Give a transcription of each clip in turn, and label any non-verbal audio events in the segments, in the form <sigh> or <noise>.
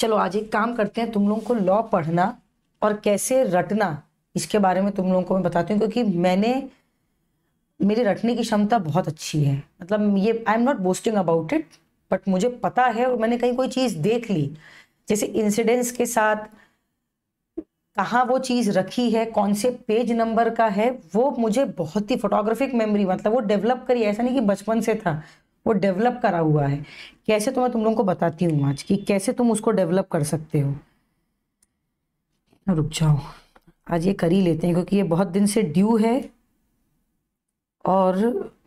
चलो आज एक काम करते हैं तुम लोगों को लॉ पढ़ना और कैसे रटना इसके बारे में तुम लोगों को मैं बताती हूँ क्योंकि मैंने मेरी रटने की क्षमता बहुत अच्छी है मतलब ये I am not boasting about it but मुझे पता है और मैंने कहीं कोई चीज़ देख ली जैसे इंसिडेंट्स के साथ कहाँ वो चीज़ रखी है कौन से पेज नंबर का है वो मुझे बहुत ही फोटोग्राफिक मेमोरी मतलब वो डेवलप करी ऐसा नहीं कि बचपन से था वो डेवलप करा हुआ है कैसे तो मैं तुम लोगों को बताती हूँ आज कि कैसे तुम उसको डेवलप कर सकते हो रुक जाओ आज ये कर ही लेते हैं क्योंकि ये बहुत दिन से ड्यू है और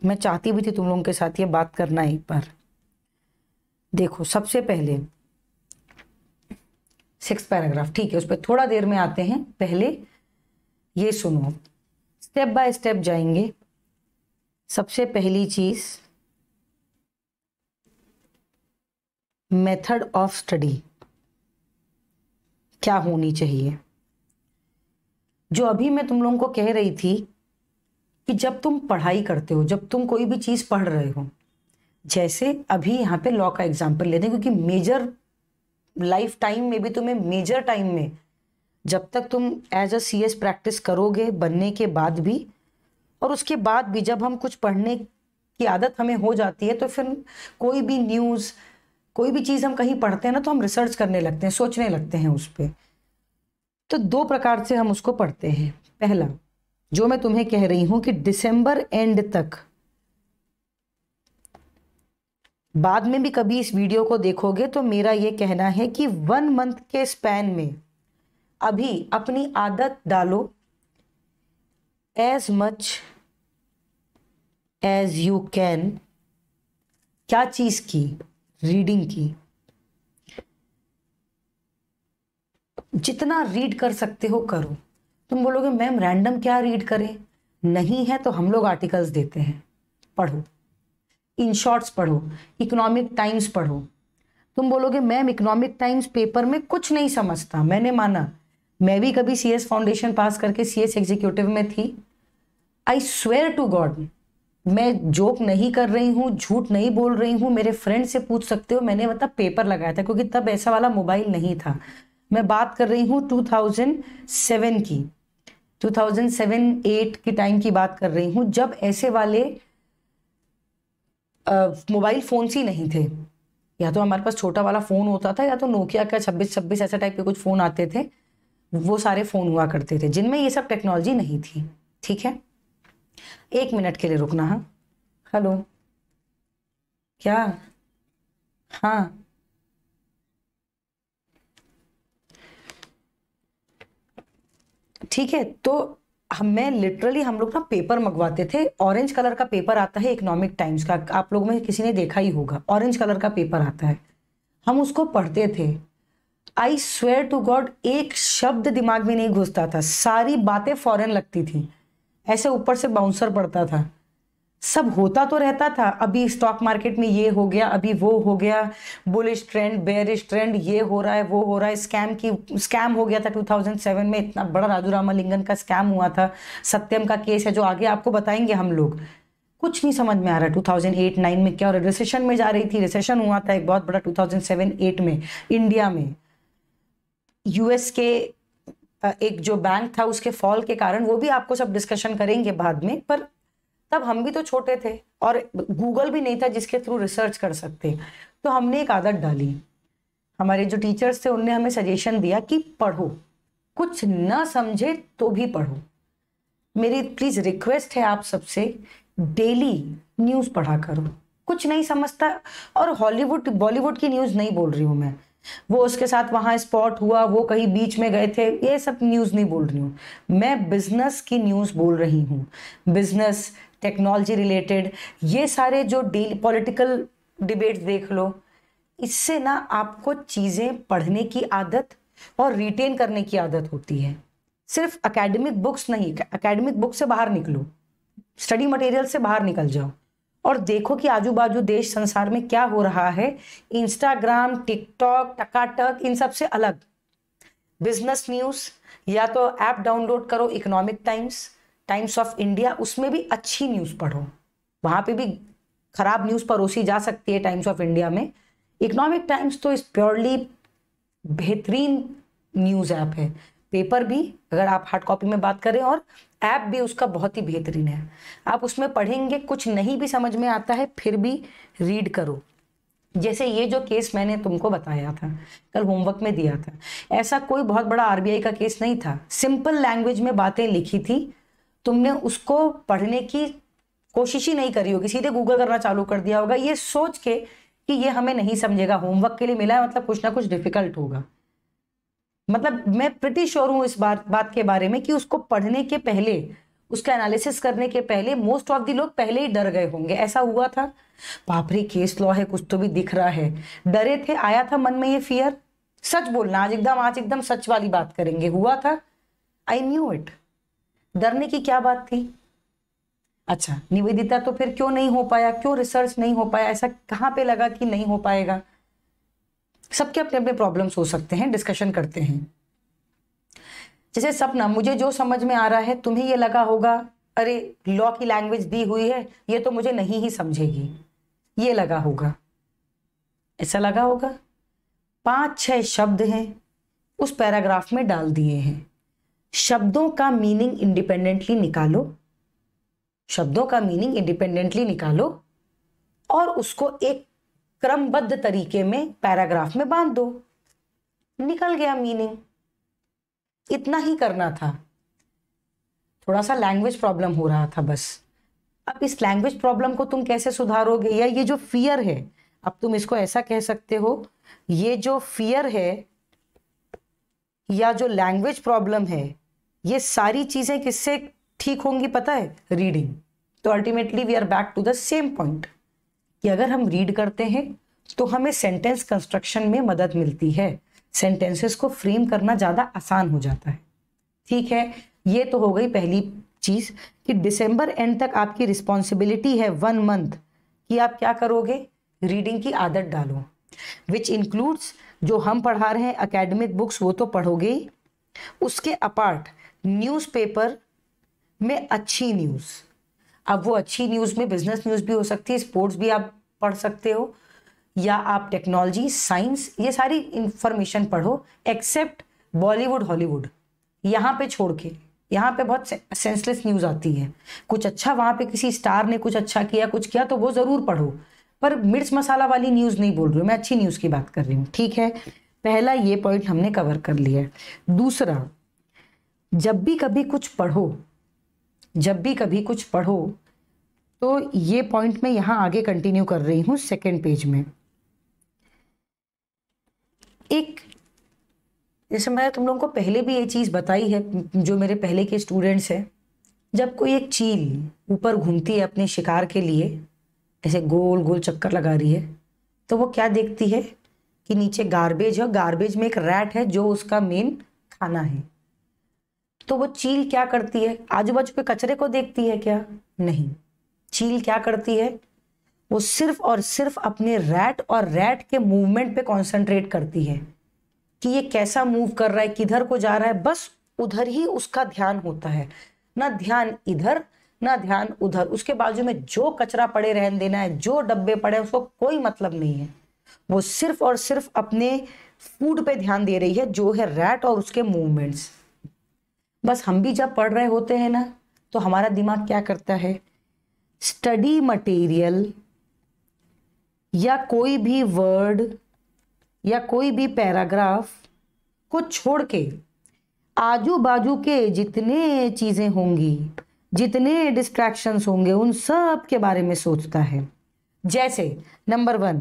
मैं चाहती भी थी तुम लोगों के साथ ये बात करना एक बार देखो सबसे पहले सिक्स पैराग्राफ ठीक है उस पर थोड़ा देर में आते हैं पहले ये सुनो स्टेप बाय स्टेप जाएंगे सबसे पहली चीज़ मेथड ऑफ स्टडी क्या होनी चाहिए जो अभी मैं तुम लोगों को कह रही थी कि जब तुम पढ़ाई करते हो जब तुम कोई भी चीज़ पढ़ रहे हो जैसे अभी यहाँ पे लॉ का एग्जाम्पल लेते हैं क्योंकि मेजर लाइफ टाइम में भी तुम्हें मेजर टाइम में जब तक तुम as a C S practice करोगे बनने के बाद भी और उसके बाद भी जब हम कुछ पढ़ने की आदत हमें हो जाती है तो फिर कोई भी न्यूज़ कोई भी चीज़ हम कहीं पढ़ते हैं ना तो हम रिसर्च करने लगते हैं सोचने लगते हैं उस पर तो दो प्रकार से हम उसको पढ़ते हैं पहला जो मैं तुम्हें कह रही हूं कि दिसंबर एंड तक बाद में भी कभी इस वीडियो को देखोगे तो मेरा ये कहना है कि वन मंथ के स्पैन में अभी अपनी आदत डालो as much as you can क्या चीज़ की रीडिंग की जितना रीड कर सकते हो करो तुम बोलोगे मैम रैंडम क्या रीड करें नहीं है तो हम लोग आर्टिकल्स देते हैं पढ़ो इन शॉर्ट्स पढ़ो इकोनॉमिक टाइम्स पढ़ो तुम बोलोगे मैम इकोनॉमिक टाइम्स पेपर में कुछ नहीं समझता मैंने माना मैं भी कभी सीएस फाउंडेशन पास करके सीएस एग्जीक्यूटिव में थी आई स्वेयर टू गॉड मैं जोक नहीं कर रही हूँ झूठ नहीं बोल रही हूँ मेरे फ्रेंड से पूछ सकते हो मैंने मतलब पेपर लगाया था क्योंकि तब ऐसा वाला मोबाइल नहीं था मैं बात कर रही हूँ 2007 की 2007-8 के टाइम की बात कर रही हूँ जब ऐसे वाले मोबाइल फ़ोन्स ही नहीं थे या तो हमारे पास छोटा वाला फ़ोन होता था या तो नोकिया का छब्बीस छब्बीस ऐसा टाइप के कुछ फ़ोन आते थे वो सारे फ़ोन हुआ करते थे जिनमें ये सब टेक्नोलॉजी नहीं थी ठीक है एक मिनट के लिए रुकना है हाँ? हेलो क्या हाँ ठीक है तो मैं लिटरली हम लोग ना पेपर मंगवाते थे ऑरेंज कलर का पेपर आता है इकोनॉमिक टाइम्स का आप लोगों में किसी ने देखा ही होगा ऑरेंज कलर का पेपर आता है हम उसको पढ़ते थे आई स्वेयर टू गॉड एक शब्द दिमाग में नहीं घुसता था सारी बातें फॉरेन लगती थी ऐसे ऊपर से बाउंसर पड़ता था सब होता तो रहता था अभी स्टॉक मार्केट में ये हो गया अभी वो हो गया बुलिश ट्रेंड बेरिश ट्रेंड ये हो रहा है वो हो रहा है स्कैम की स्कैम हो गया था 2007 में इतना बड़ा राजू रामालिंगन का स्कैम हुआ था सत्यम का केस है जो आगे आपको बताएंगे हम लोग कुछ नहीं समझ में आ रहा टू थाउजेंड एट नाइन में क्या और रिसेशन में जा रही थी रिसेशन हुआ था एक बहुत बड़ा टू थाउजेंड सेवन एट में इंडिया में यूएस के एक जो बैंक था उसके फॉल के कारण वो भी आपको सब डिस्कशन करेंगे बाद में पर तब हम भी तो छोटे थे और गूगल भी नहीं था जिसके थ्रू रिसर्च कर सकते तो हमने एक आदत डाली हमारे जो टीचर्स थे उनने हमें सजेशन दिया कि पढ़ो कुछ ना समझे तो भी पढ़ो मेरी प्लीज़ रिक्वेस्ट है आप सबसे डेली न्यूज़ पढ़ा करो कुछ नहीं समझता और हॉलीवुड बॉलीवुड की न्यूज़ नहीं बोल रही हूँ मैं वो उसके साथ वहां स्पॉट हुआ वो कहीं बीच में गए थे ये सब न्यूज़ नहीं बोल रही हूँ मैं बिज़नेस की न्यूज़ बोल रही हूँ बिज़नेस टेक्नोलॉजी रिलेटेड ये सारे जो डील पॉलिटिकल डिबेट्स देख लो इससे ना आपको चीज़ें पढ़ने की आदत और रिटेन करने की आदत होती है सिर्फ एकेडमिक बुक्स नहीं एकेडमिक बुक से बाहर निकलो स्टडी मटेरियल से बाहर निकल जाओ और देखो कि आजू बाजू देश संसार में क्या हो रहा है इंस्टाग्राम टिकटॉक टकाटक इन सब से अलग बिजनेस न्यूज़ या तो ऐप डाउनलोड करो Economic Times Times of India उसमें भी अच्छी न्यूज़ पढ़ो वहां पे भी खराब न्यूज़ परोसी जा सकती है टाइम्स ऑफ इंडिया में इकोनॉमिक टाइम्स तो इस प्योरली बेहतरीन न्यूज़ ऐप है पेपर भी अगर आप हार्ड कॉपी में बात करें और ऐप भी उसका बहुत ही बेहतरीन है आप उसमें पढ़ेंगे कुछ नहीं भी समझ में आता है फिर भी रीड करो जैसे ये जो केस मैंने तुमको बताया था कल होमवर्क में दिया था ऐसा कोई बहुत बड़ा आरबीआई का केस नहीं था सिंपल लैंग्वेज में बातें लिखी थी तुमने उसको पढ़ने की कोशिश ही नहीं करी होगी सीधे गूगल करना चालू कर दिया होगा ये सोच के कि ये हमें नहीं समझेगा होमवर्क के लिए मिला है मतलब कुछ ना कुछ डिफिकल्ट होगा मतलब मैं प्रति श्योर हूँ इस बात बात के बारे में कि उसको पढ़ने के पहले उसका एनालिसिस करने के पहले मोस्ट ऑफ दी लोग पहले ही डर गए होंगे ऐसा हुआ था पापरी केस लॉ है कुछ तो भी दिख रहा है डरे थे आया था मन में ये फियर सच बोलना आज एकदम आज एकदम सच वाली बात करेंगे हुआ था आई न्यू इट डरने की क्या बात थी अच्छा निवेदिता तो फिर क्यों नहीं हो पाया क्यों रिसर्च नहीं हो पाया ऐसा कहाँ पे लगा कि नहीं हो पाएगा सबके अपने अपने प्रॉब्लम्स हो सकते हैं डिस्कशन करते हैं जैसे सपना मुझे जो समझ में आ रहा है तुम्हें ये लगा होगा अरे लॉ की लैंग्वेज दी हुई है ये तो मुझे नहीं ही समझेगी ये लगा होगा ऐसा लगा होगा पांच छह शब्द हैं उस पैराग्राफ में डाल दिए हैं शब्दों का मीनिंग इंडिपेंडेंटली निकालो शब्दों का मीनिंग इंडिपेंडेंटली निकालो और उसको एक क्रमबद्ध तरीके में पैराग्राफ में बांध दो निकल गया मीनिंग इतना ही करना था थोड़ा सा लैंग्वेज प्रॉब्लम हो रहा था बस अब इस लैंग्वेज प्रॉब्लम को तुम कैसे सुधारोगे या ये जो फियर है अब तुम इसको ऐसा कह सकते हो ये जो फियर है या जो लैंग्वेज प्रॉब्लम है ये सारी चीज़ें किससे ठीक होंगी पता है रीडिंग तो ultimately we are back to the same point कि अगर हम रीड करते हैं तो हमें सेंटेंस कंस्ट्रक्शन में मदद मिलती है सेंटेंसेस को फ्रेम करना ज़्यादा आसान हो जाता है ठीक है ये तो हो गई पहली चीज़ कि दिसंबर एंड तक आपकी रिस्पॉन्सिबिलिटी है वन मंथ कि आप क्या करोगे रीडिंग की आदत डालो विच इंक्लूड्स जो हम पढ़ा रहे हैं अकेडमिक बुक्स वो तो पढ़ोगे ही उसके अपार्ट न्यूज़पेपर में अच्छी न्यूज़ अब वो अच्छी न्यूज़ में बिजनेस न्यूज़ भी हो सकती है स्पोर्ट्स भी आप पढ़ सकते हो या आप टेक्नोलॉजी साइंस ये सारी इंफॉर्मेशन पढ़ो एक्सेप्ट बॉलीवुड हॉलीवुड यहाँ पे छोड़ के यहाँ पे बहुत सेंसलेस न्यूज़ आती है कुछ अच्छा वहाँ पे किसी स्टार ने कुछ अच्छा किया कुछ किया तो वो ज़रूर पढ़ो पर मिर्च मसाला वाली न्यूज़ नहीं बोल रही हूँ मैं अच्छी न्यूज़ की बात कर रही हूँ ठीक है पहला ये पॉइंट हमने कवर कर लिया है दूसरा जब भी कभी कुछ पढ़ो जब भी कभी कुछ पढ़ो तो ये पॉइंट मैं यहाँ आगे कंटिन्यू कर रही हूँ सेकेंड पेज में एक जैसे मैं तुम लोगों को पहले भी ये चीज़ बताई है जो मेरे पहले के स्टूडेंट्स हैं जब कोई एक चील ऊपर घूमती है अपने शिकार के लिए ऐसे गोल गोल चक्कर लगा रही है तो वो क्या देखती है कि नीचे गार्बेज है गार्बेज में एक रैट है जो उसका मेन खाना है तो वो चील क्या करती है आजू बाजू के कचरे को देखती है क्या नहीं चील क्या करती है वो सिर्फ और सिर्फ अपने रैट और रैट के मूवमेंट पे कंसंट्रेट करती है कि ये कैसा मूव कर रहा है किधर को जा रहा है बस उधर ही उसका ध्यान होता है ना ध्यान इधर ना ध्यान उधर उसके बाजू में जो कचरा पड़े रहन देना है जो डब्बे पड़े उसको कोई मतलब नहीं है वो सिर्फ और सिर्फ अपने फूड पे ध्यान दे रही है जो है रैट और उसके मूवमेंट्स बस हम भी जब पढ़ रहे होते हैं ना तो हमारा दिमाग क्या करता है स्टडी मटेरियल या कोई भी वर्ड या कोई भी पैराग्राफ को छोड़ के आजू बाजू के जितने चीज़ें होंगी जितने डिस्ट्रैक्शंस होंगे उन सब के बारे में सोचता है जैसे नंबर वन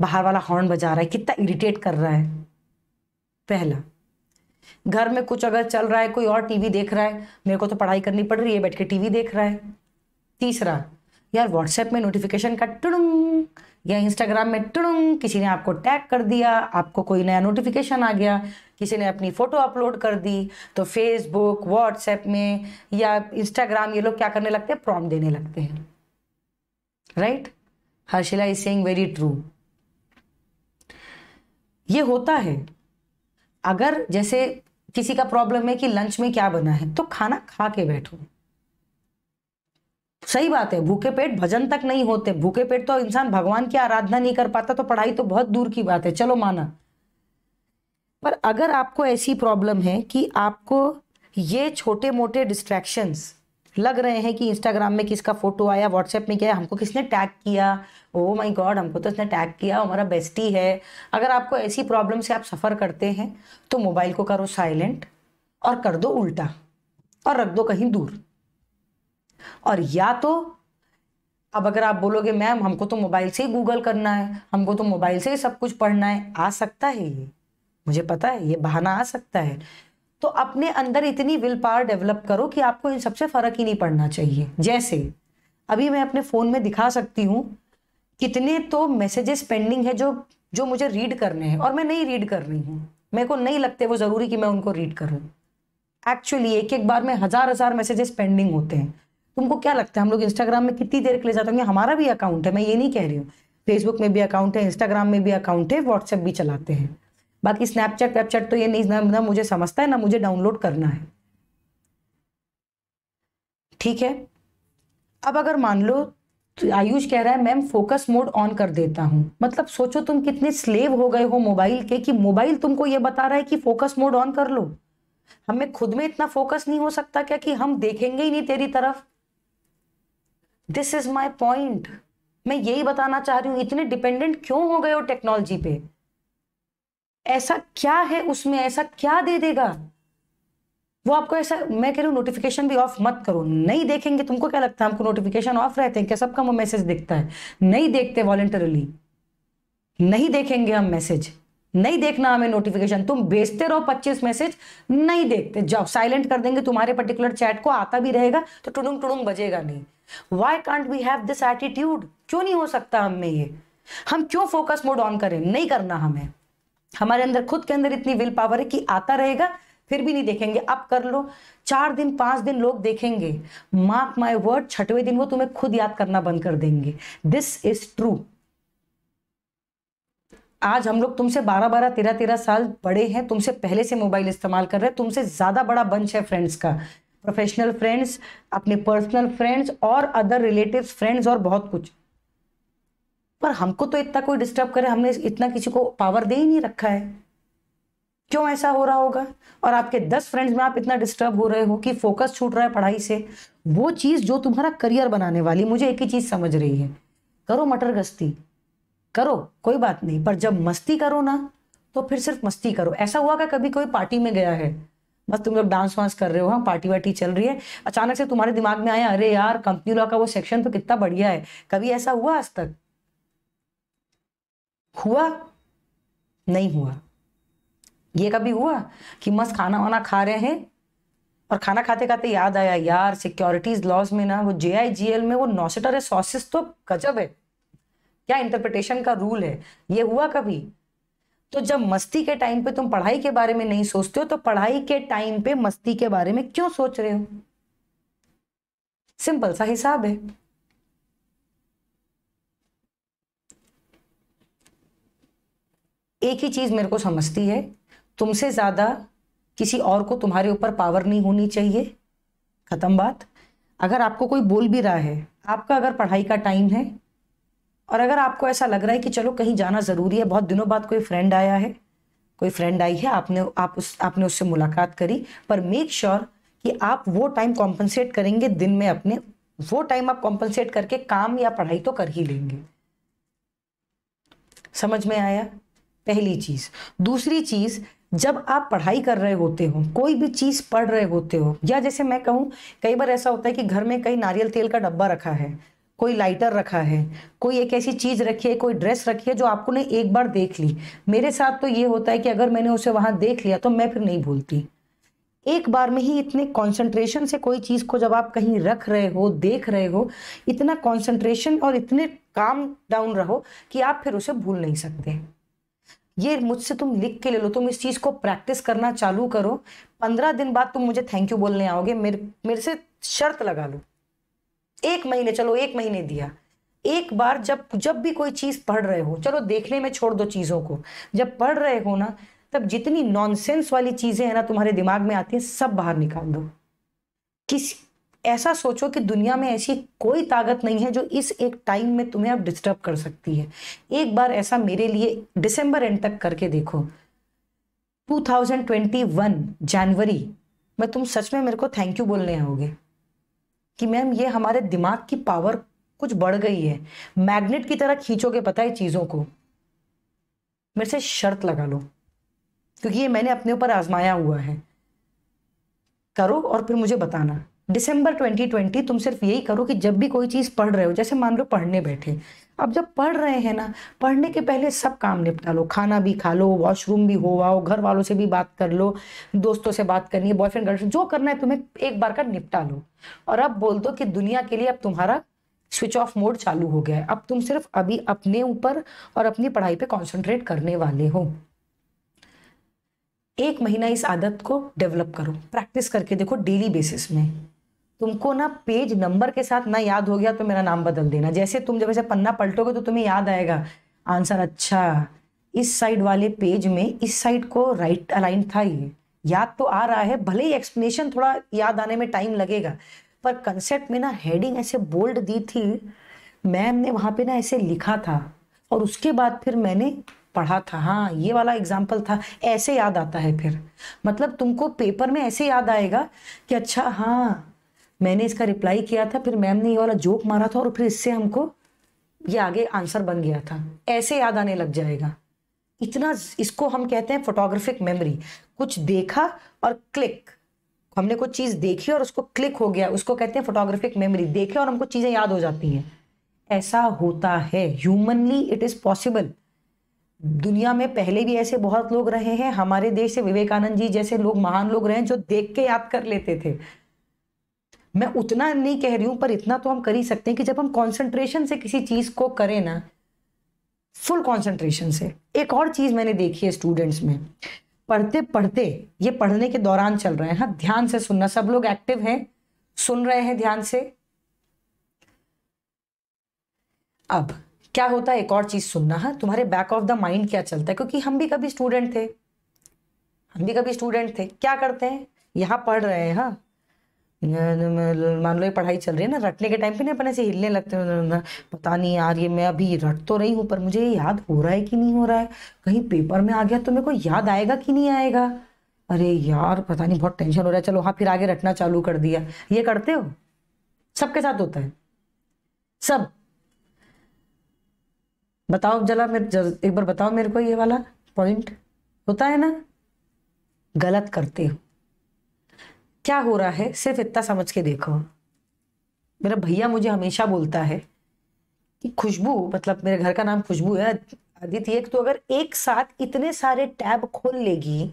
बाहर वाला हॉर्न बजा रहा है कितना इरिटेट कर रहा है पहला घर में कुछ अगर चल रहा है कोई और टीवी देख रहा है मेरे को तो पढ़ाई करनी पड़ रही है बैठ के टीवी देख रहा है तीसरा यार व्हाट्सएप में नोटिफिकेशन का टुड़ुंग या इंस्टाग्राम में टुड़ुंग किसी ने आपको टैग कर दिया आपको कोई नया नोटिफिकेशन आ गया किसी ने अपनी फ़ोटो अपलोड कर दी तो फेसबुक व्हाट्सएप में या इंस्टाग्राम ये लोग क्या करने लगते हैं प्रॉम देने लगते हैं right Harshila is saying very true ये होता है अगर जैसे किसी का प्रॉब्लम है कि लंच में क्या बना है तो खाना खा के बैठो सही बात है भूखे पेट भजन तक नहीं होते भूखे पेट तो इंसान भगवान की आराधना नहीं कर पाता तो पढ़ाई तो बहुत दूर की बात है चलो माना पर अगर आपको ऐसी प्रॉब्लम है कि आपको ये छोटे मोटे डिस्ट्रैक्शंस लग रहे हैं कि इंस्टाग्राम में किसका फोटो आया व्हाट्सएप में क्या है हमको किसने टैग किया ओ माय गॉड हमको तो इसने टैग किया हमारा बेस्टी है अगर आपको ऐसी प्रॉब्लम से आप सफ़र करते हैं तो मोबाइल को करो साइलेंट और कर दो उल्टा और रख दो कहीं दूर और या तो अब अगर आप बोलोगे मैम हमको तो मोबाइल से ही गूगल करना है हमको तो मोबाइल से ही सब कुछ पढ़ना है आ सकता है ये मुझे पता है ये बहाना आ सकता है तो अपने अंदर इतनी विल पावर डेवलप करो कि आपको इन सबसे फ़र्क ही नहीं पड़ना चाहिए जैसे अभी मैं अपने फ़ोन में दिखा सकती हूँ कितने तो मैसेजेस पेंडिंग है जो जो मुझे रीड करने हैं और मैं नहीं रीड कर रही हूँ मेरे को नहीं लगते वो ज़रूरी कि मैं उनको रीड करूँ एक्चुअली एक एक बार में हज़ार हज़ार मैसेजेस पेंडिंग होते हैं तुमको क्या लगता है हम लोग इंस्टाग्राम में कितनी देर के लिए जाते होंगे हमारा भी अकाउंट है मैं ये नहीं कह रही हूँ फेसबुक में भी अकाउंट है इंस्टाग्राम में भी अकाउंट है व्हाट्सएप भी चलाते हैं बाकी स्नैपचैट वेबचैट तो ये नहीं ना, ना मुझे समझता है ना मुझे डाउनलोड करना है ठीक है अब अगर मान लो तो आयुष कह रहा है मैम फोकस मोड ऑन कर देता हूं मतलब सोचो तुम कितने स्लेव हो गए हो मोबाइल के कि मोबाइल तुमको ये बता रहा है कि फोकस मोड ऑन कर लो हमें खुद में इतना फोकस नहीं हो सकता क्या कि हम देखेंगे ही नहीं तेरी तरफ दिस इज माई पॉइंट मैं यही बताना चाह रही हूं इतने डिपेंडेंट क्यों हो गए हो टेक्नोलॉजी पे ऐसा क्या है उसमें ऐसा क्या दे देगा वो आपको ऐसा मैं कह रही हूँ नोटिफिकेशन भी ऑफ मत करो नहीं देखेंगे तुमको क्या लगता है हमको नोटिफिकेशन ऑफ रहते हैं क्या सबका वो मैसेज दिखता है नहीं देखते वॉलेंटरली नहीं देखेंगे हम मैसेज नहीं देखना हमें नोटिफिकेशन तुम भेजते रहो 25 मैसेज नहीं देखते जाओ साइलेंट कर देंगे तुम्हारे पर्टिकुलर चैट को आता भी रहेगा तो टुडुंग टुडुंग बजेगा नहीं why can't we have this attitude क्यों नहीं हो सकता हमें ये हम क्यों फोकस मोड ऑन करें नहीं करना हमें हमारे अंदर खुद के अंदर इतनी विल पावर है कि आता रहेगा फिर भी नहीं देखेंगे अब कर लो चार दिन पांच दिन लोग देखेंगे मार्क माई वर्ड छठवें दिन वो तुम्हें खुद याद करना बंद कर देंगे दिस इज ट्रू आज हम लोग तुमसे बारह बारह तेरह तेरह साल बड़े हैं तुमसे पहले से मोबाइल इस्तेमाल कर रहे हैं तुमसे ज़्यादा बड़ा बंच है फ्रेंड्स का प्रोफेशनल फ्रेंड्स अपने पर्सनल फ्रेंड्स और अदर रिलेटिव फ्रेंड्स और बहुत कुछ पर हमको तो इतना कोई डिस्टर्ब करे हमने इतना किसी को पावर दे ही नहीं रखा है क्यों ऐसा हो रहा होगा और आपके दस फ्रेंड्स में आप इतना डिस्टर्ब हो रहे हो कि फोकस छूट रहा है पढ़ाई से वो चीज़ जो तुम्हारा करियर बनाने वाली मुझे एक ही चीज़ समझ रही है करो मटर गस्ती करो कोई बात नहीं पर जब मस्ती करो ना तो फिर सिर्फ मस्ती करो ऐसा हुआ क्या कभी कोई पार्टी में गया है बस तुम लोग डांस वांस कर रहे हो हाँ पार्टी वार्टी चल रही है अचानक से तुम्हारे दिमाग में आया अरे यार कंपनी लॉ का वो सेक्शन तो कितना बढ़िया है कभी ऐसा हुआ आज तक हुआ नहीं हुआ ये कभी हुआ कि मस्त खाना वाना खा रहे हैं और खाना खाते खाते याद आया यार सिक्योरिटीज लॉज में ना वो जे आई जी एल में वो नॉसिटर है सॉसिस तो गजब है क्या इंटरप्रिटेशन का रूल है ये हुआ कभी तो जब मस्ती के टाइम पे तुम पढ़ाई के बारे में नहीं सोचते हो तो पढ़ाई के टाइम पे मस्ती के बारे में क्यों सोच रहे हो सिंपल सा हिसाब है एक ही चीज़ मेरे को समझती है तुमसे ज़्यादा किसी और को तुम्हारे ऊपर पावर नहीं होनी चाहिए ख़त्म बात अगर आपको कोई बोल भी रहा है आपका अगर पढ़ाई का टाइम है और अगर आपको ऐसा लग रहा है कि चलो कहीं जाना ज़रूरी है बहुत दिनों बाद कोई फ्रेंड आया है कोई फ्रेंड आई है आपने आप उस आपने उससे मुलाकात करी पर मेक श्योर sure कि आप वो टाइम कॉम्पनसेट करेंगे दिन में अपने वो टाइम आप कॉम्पनसेट करके काम या पढ़ाई तो कर ही लेंगे समझ में आया पहली चीज़ दूसरी चीज़ जब आप पढ़ाई कर रहे होते हो कोई भी चीज़ पढ़ रहे होते हो या जैसे मैं कहूँ कई बार ऐसा होता है कि घर में कई नारियल तेल का डब्बा रखा है कोई लाइटर रखा है कोई एक ऐसी चीज़ रखी है कोई ड्रेस रखी है जो आपको ने एक बार देख ली मेरे साथ तो ये होता है कि अगर मैंने उसे वहाँ देख लिया तो मैं फिर नहीं भूलती एक बार में ही इतने कंसंट्रेशन से कोई चीज़ को जब आप कहीं रख रहे हो देख रहे हो इतना कंसंट्रेशन और इतने काम डाउन रहो कि आप फिर उसे भूल नहीं सकते ये मुझसे तुम लिख के ले लो तुम इस चीज़ को प्रैक्टिस करना चालू करो पंद्रह दिन बाद तुम मुझे थैंक यू बोलने आओगे मेरे मेरे से शर्त लगा लो एक महीने चलो एक महीने दिया एक बार जब जब भी कोई चीज़ पढ़ रहे हो चलो देखने में छोड़ दो चीज़ों को जब पढ़ रहे हो ना तब जितनी नॉनसेंस वाली चीज़ें हैं ना तुम्हारे दिमाग में आती हैं सब बाहर निकाल दो किस ऐसा सोचो कि दुनिया में ऐसी कोई ताकत नहीं है जो इस एक टाइम में तुम्हें अब डिस्टर्ब कर सकती है एक बार ऐसा मेरे लिए दिसंबर एंड तक करके देखो 2021 जनवरी मैं तुम सच में मेरे को थैंक यू बोलने आओगे कि मैम ये हमारे दिमाग की पावर कुछ बढ़ गई है मैग्नेट की तरह खींचोगे पता है चीज़ों को मेरे से शर्त लगा लो क्योंकि ये मैंने अपने ऊपर आजमाया हुआ है करो और फिर मुझे बताना दिसंबर 2020 तुम सिर्फ यही करो कि जब भी कोई चीज़ पढ़ रहे हो जैसे मान लो पढ़ने बैठे अब जब पढ़ रहे हैं ना पढ़ने के पहले सब काम निपटा लो खाना भी खा लो वॉशरूम भी हो आओ घर वालों से भी बात कर लो दोस्तों से बात करनी है बॉयफ्रेंड गर्लफ्रेंड जो करना है तुम्हें एक बार का निपटा लो और अब बोल दो कि दुनिया के लिए अब तुम्हारा स्विच ऑफ मोड चालू हो गया है अब तुम सिर्फ अभी अपने ऊपर और अपनी पढ़ाई पे कॉन्सेंट्रेट करने वाले हो एक महीना इस आदत को डेवलप करो प्रैक्टिस करके देखो डेली बेसिस में तुमको ना पेज नंबर के साथ ना याद हो गया तो मेरा नाम बदल देना जैसे तुम जब ऐसे पन्ना पलटोगे तो तुम्हें याद आएगा आंसर अच्छा इस साइड वाले पेज में इस साइड को राइट अलाइन था ये याद तो आ रहा है भले ही एक्सप्लेनेशन थोड़ा याद आने में टाइम लगेगा पर कंसेप्ट में ना हेडिंग ऐसे बोल्ड दी थी मैम ने वहां पे ना ऐसे लिखा था और उसके बाद फिर मैंने पढ़ा था हाँ ये वाला एग्जाम्पल था ऐसे याद आता है फिर मतलब तुमको पेपर में ऐसे याद आएगा कि अच्छा हाँ मैंने इसका रिप्लाई किया था फिर मैम ने ये वाला जोक मारा था और फिर इससे हमको ये आगे आंसर बन गया था ऐसे याद आने लग जाएगा इतना इसको हम कहते हैं फोटोग्राफिक मेमोरी कुछ देखा और क्लिक हमने कुछ चीज़ देखी और उसको क्लिक हो गया उसको कहते हैं फोटोग्राफिक मेमोरी देखे और हमको चीज़ें याद हो जाती हैं ऐसा होता है ह्यूमनली इट इज़ पॉसिबल दुनिया में पहले भी ऐसे बहुत लोग रहे हैं हमारे देश से विवेकानंद जी जैसे लोग महान लोग रहे हैं जो देख के याद कर लेते थे मैं उतना नहीं कह रही हूं पर इतना तो हम कर ही सकते हैं कि जब हम कॉन्सेंट्रेशन से किसी चीज़ को करें ना फुल कॉन्सेंट्रेशन से एक और चीज़ मैंने देखी है स्टूडेंट्स में पढ़ते पढ़ते ये पढ़ने के दौरान चल रहे हैं हाँ ध्यान से सुनना सब लोग एक्टिव हैं सुन रहे हैं ध्यान से अब क्या होता है एक और चीज़ सुनना है हाँ, तुम्हारे बैक ऑफ द माइंड क्या चलता है क्योंकि हम भी कभी स्टूडेंट थे हम भी कभी स्टूडेंट थे क्या करते हैं यहां पढ़ रहे हैं हाँ मान लो ये पढ़ाई चल रही है ना रटने के टाइम पे ना अपन ऐसे हिलने लगते हैं ना पता नहीं यार ये मैं अभी रट तो रही हूँ पर मुझे ये याद हो रहा है कि नहीं हो रहा है कहीं पेपर में आ गया तो मेरे को याद आएगा कि नहीं आएगा अरे यार पता नहीं बहुत टेंशन हो रहा है चलो हाँ फिर आगे रटना चालू कर दिया ये करते हो सबके साथ होता है सब बताओ जला मेरे एक बार बताओ मेरे को ये वाला पॉइंट होता है ना गलत करते हो क्या हो रहा है सिर्फ इतना समझ के देखो मेरा भैया मुझे हमेशा बोलता है कि खुशबू मतलब मेरे घर का नाम खुशबू है आदित्य एक तो अगर एक साथ इतने सारे टैब खोल लेगी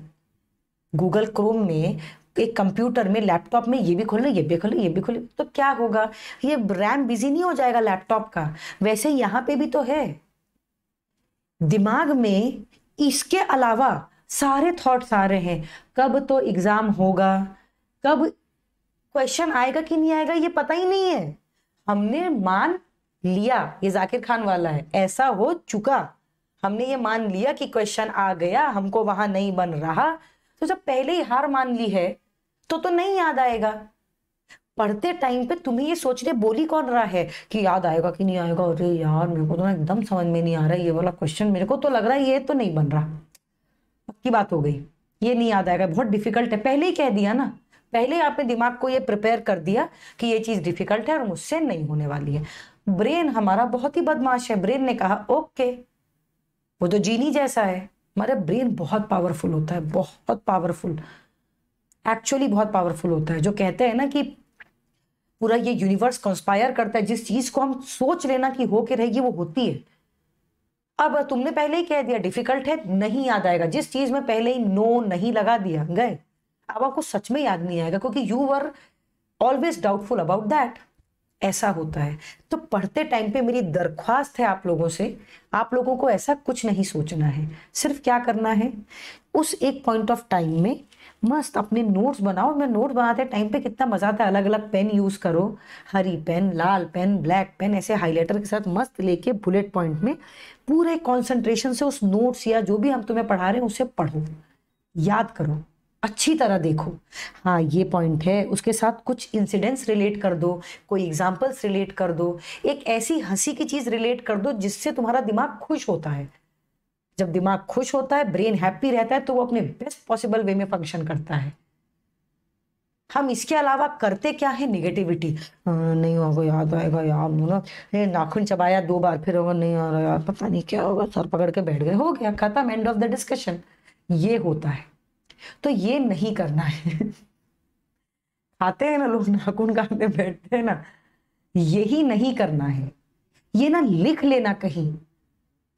गूगल क्रोम में एक कंप्यूटर में लैपटॉप में ये भी खोल ले ये भी खोल ये भी खोल तो क्या होगा ये रैम बिजी नहीं हो जाएगा लैपटॉप का वैसे यहाँ पे भी तो है दिमाग में इसके अलावा सारे थॉट्स आ रहे हैं कब तो एग्ज़ाम होगा कब क्वेश्चन आएगा कि नहीं आएगा ये पता ही नहीं है हमने मान लिया ये जाकिर खान वाला है ऐसा हो चुका हमने ये मान लिया कि क्वेश्चन आ गया हमको वहां नहीं बन रहा तो जब पहले ही हार मान ली है तो तो नहीं याद आएगा पढ़ते टाइम पे तुम्हें ये सोच रहे बोली कौन रहा है कि याद आएगा कि नहीं आएगा अरे यार मेरे को तो ना एकदम समझ में नहीं आ रहा ये वाला क्वेश्चन मेरे को तो लग रहा है ये तो नहीं बन रहा पक्की बात हो गई ये नहीं याद आएगा बहुत डिफिकल्ट है पहले ही कह दिया ना पहले आपने दिमाग को ये प्रिपेयर कर दिया कि ये चीज़ डिफिकल्ट है और मुझसे नहीं होने वाली है ब्रेन हमारा बहुत ही बदमाश है ब्रेन ने कहा ओके वो तो जीनी जैसा है हमारा ब्रेन बहुत पावरफुल होता है बहुत पावरफुल एक्चुअली बहुत पावरफुल होता है जो कहते हैं ना कि पूरा ये यूनिवर्स कंस्पायर करता है जिस चीज़ को हम सोच लेना कि हो के रहेगी वो होती है अब तुमने पहले ही कह दिया डिफिकल्ट है नहीं याद आएगा जिस चीज़ में पहले ही नो नहीं लगा दिया गए अब आपको सच में याद नहीं आएगा क्योंकि you were always doubtful about that ऐसा होता है तो पढ़ते टाइम पे मेरी दरख्वास्त है आप लोगों से आप लोगों को ऐसा कुछ नहीं सोचना है सिर्फ क्या करना है उस एक पॉइंट ऑफ टाइम में मस्त अपने नोट्स बनाओ मैं नोट बनाते टाइम पे कितना मज़ा आता है अलग अलग पेन यूज़ करो हरी पेन लाल पेन ब्लैक पेन ऐसे हाईलाइटर के साथ मस्त लेके बुलेट पॉइंट में पूरे कॉन्सेंट्रेशन से उस नोट्स या जो भी हम तुम्हें पढ़ा रहे हैं उसे पढ़ो याद करो अच्छी तरह देखो हाँ ये पॉइंट है उसके साथ कुछ इंसिडेंट्स रिलेट कर दो कोई एग्जाम्पल्स रिलेट कर दो एक ऐसी हंसी की चीज़ रिलेट कर दो जिससे तुम्हारा दिमाग खुश होता है जब दिमाग खुश होता है ब्रेन हैप्पी रहता है तो वो अपने बेस्ट पॉसिबल वे में फंक्शन करता है हम इसके अलावा करते क्या है निगेटिविटी हाँ, नहीं होगा याद आएगा यार ना नाखून चबाया दो बार फिर होगा नहीं आ रहा यार पता नहीं क्या होगा सर पकड़ के बैठ गए हो गया खत्म एंड ऑफ द डिस्कशन ये होता है तो ये नहीं करना है खाते हैं ना लोग नाखून काटने बैठते हैं ना यही नहीं करना है ये ना लिख लेना कहीं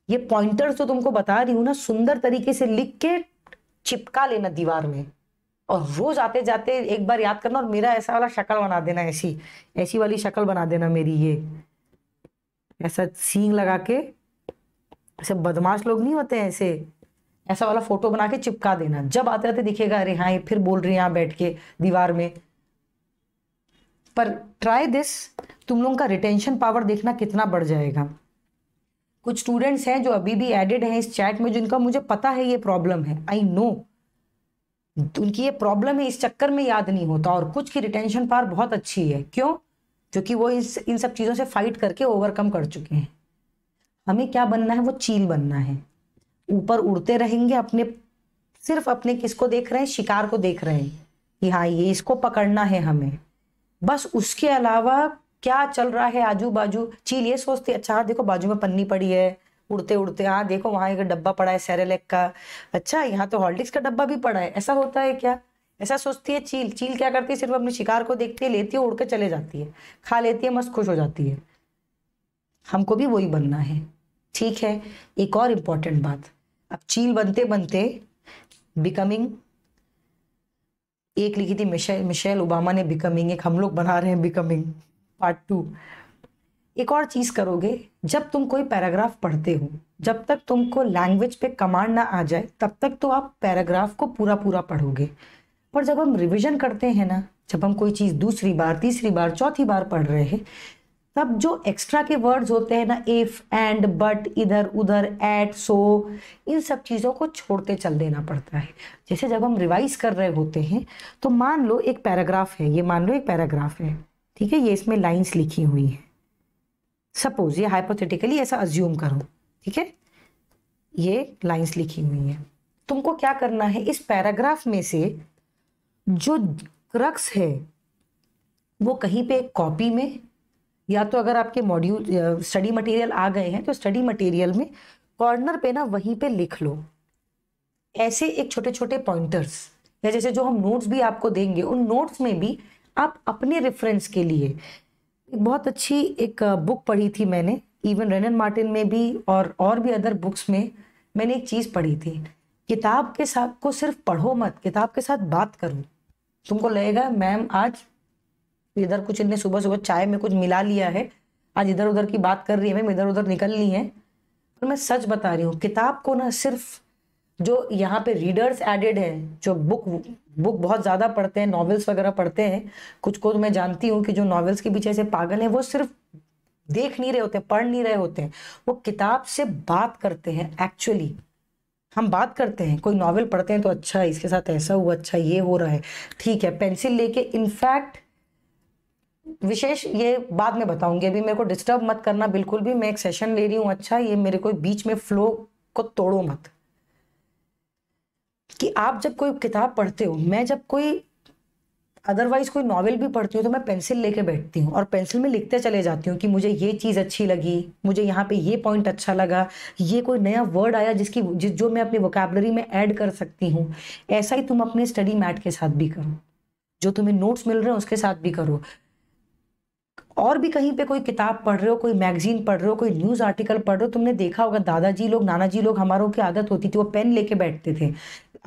ये पॉइंटर्स जो तो तुमको बता रही हूं ना सुंदर तरीके से लिख के चिपका लेना दीवार में और रोज आते जाते एक बार याद करना और मेरा ऐसा वाला शक्ल बना देना ऐसी ऐसी वाली शक्ल बना देना मेरी ये ऐसा सींग लगा के ऐसे बदमाश लोग नहीं होते ऐसे ऐसा वाला फोटो बना के चिपका देना जब आते आते दिखेगा अरे हाँ ये फिर बोल रही है यहाँ बैठ के दीवार में पर ट्राई दिस तुम लोगों का रिटेंशन पावर देखना कितना बढ़ जाएगा कुछ स्टूडेंट्स हैं जो अभी भी एडेड हैं इस चैट में जिनका मुझे पता है ये प्रॉब्लम है आई नो उनकी ये प्रॉब्लम है इस चक्कर में याद नहीं होता और कुछ की रिटेंशन पावर बहुत अच्छी है क्यों क्योंकि वो इस इन सब चीज़ों से फाइट करके ओवरकम कर चुके हैं हमें क्या बनना है वो चील बनना है ऊपर उड़ते रहेंगे अपने सिर्फ अपने किसको देख रहे हैं शिकार को देख रहे हैं कि हाँ ये इसको पकड़ना है हमें बस उसके अलावा क्या चल रहा है आजू बाजू चील ये सोचती अच्छा हाँ देखो बाजू में पन्नी पड़ी है उड़ते उड़ते हाँ देखो वहाँ एक डब्बा पड़ा है सेरेलेक का अच्छा यहाँ तो हॉल्टिक्स का डब्बा भी पड़ा है ऐसा होता है क्या ऐसा सोचती है चील चील क्या करती है सिर्फ अपने शिकार को देखती है लेती है उड़ के चले जाती है खा लेती है मस्त खुश हो जाती है हमको भी वही बनना है ठीक है एक और इम्पॉर्टेंट बात अब चील बनते बनते बिकमिंग एक लिखी थी मिशेल मिशेल ओबामा ने बिकमिंग एक हम लोग बना रहे हैं बिकमिंग पार्ट टू एक और चीज़ करोगे जब तुम कोई पैराग्राफ पढ़ते हो जब तक तुमको लैंग्वेज पे कमांड ना आ जाए तब तक तो आप पैराग्राफ को पूरा पूरा पढ़ोगे पर जब हम रिविजन करते हैं ना जब हम कोई चीज़ दूसरी बार तीसरी बार चौथी बार पढ़ रहे हैं तब जो एक्स्ट्रा के वर्ड्स होते हैं ना इफ एंड बट इधर उधर एट सो इन सब चीज़ों को छोड़ते चल देना पड़ता है जैसे जब हम रिवाइज कर रहे होते हैं तो मान लो एक पैराग्राफ है ये मान लो एक पैराग्राफ है ठीक है ये इसमें लाइंस लिखी हुई हैं सपोज ये हाइपोथेटिकली ऐसा अज्यूम करो ठीक है ये लाइंस लिखी हुई हैं तुमको क्या करना है इस पैराग्राफ में से जो क्रक्स है वो कहीं पे एक कॉपी में या तो अगर आपके मॉड्यूल स्टडी मटेरियल आ गए हैं तो स्टडी मटेरियल में कॉर्नर पे ना वहीं पे लिख लो ऐसे एक छोटे छोटे पॉइंटर्स या जैसे जो हम नोट्स भी आपको देंगे उन नोट्स में भी आप अपने रेफरेंस के लिए बहुत अच्छी एक बुक पढ़ी थी मैंने इवन रेनन मार्टिन में भी और और भी अदर बुक्स में मैंने एक चीज़ पढ़ी थी किताब के साथ को सिर्फ पढ़ो मत किताब के साथ बात करो तुमको लगेगा मैम आज इधर कुछ इनने सुबह सुबह चाय में कुछ मिला लिया है आज इधर उधर की बात कर रही है मैम इधर उधर निकल ली है पर मैं सच बता रही हूँ किताब को ना सिर्फ जो यहाँ पे रीडर्स एडेड है जो बुक बुक बहुत ज़्यादा पढ़ते हैं नॉवेल्स वगैरह पढ़ते हैं कुछ को तो मैं जानती हूँ कि जो नॉवेल्स के पीछे ऐसे पागल हैं वो सिर्फ देख नहीं रहे होते पढ़ नहीं रहे होते वो किताब से बात करते हैं एक्चुअली हम बात करते हैं कोई नॉवेल पढ़ते हैं तो अच्छा इसके साथ ऐसा हुआ अच्छा ये हो रहा है ठीक है पेंसिल लेके इनफैक्ट विशेष ये बाद में बताऊंगी अभी मेरे को डिस्टर्ब मत करना बिल्कुल भी मैं एक सेशन ले रही हूँ अच्छा ये मेरे को बीच में फ्लो को तोड़ो मत कि आप जब कोई किताब पढ़ते हो मैं जब कोई अदरवाइज कोई नॉवेल भी पढ़ती हूँ तो मैं पेंसिल लेके बैठती हूँ और पेंसिल में लिखते चले जाती हूँ कि मुझे ये चीज़ अच्छी लगी मुझे यहाँ पे ये पॉइंट अच्छा लगा ये कोई नया वर्ड आया जिसकी जिस जो मैं अपनी वोकेबलरी में ऐड कर सकती हूँ ऐसा ही तुम अपने स्टडी मैट के साथ भी करो जो तुम्हें नोट्स मिल रहे हैं उसके साथ भी करो और भी कहीं पे कोई किताब पढ़ रहे हो कोई मैगजीन पढ़ रहे हो कोई न्यूज़ आर्टिकल पढ़ रहे हो तुमने देखा होगा दादाजी लोग नाना जी लोग हमारों की आदत होती थी वो पेन लेके बैठते थे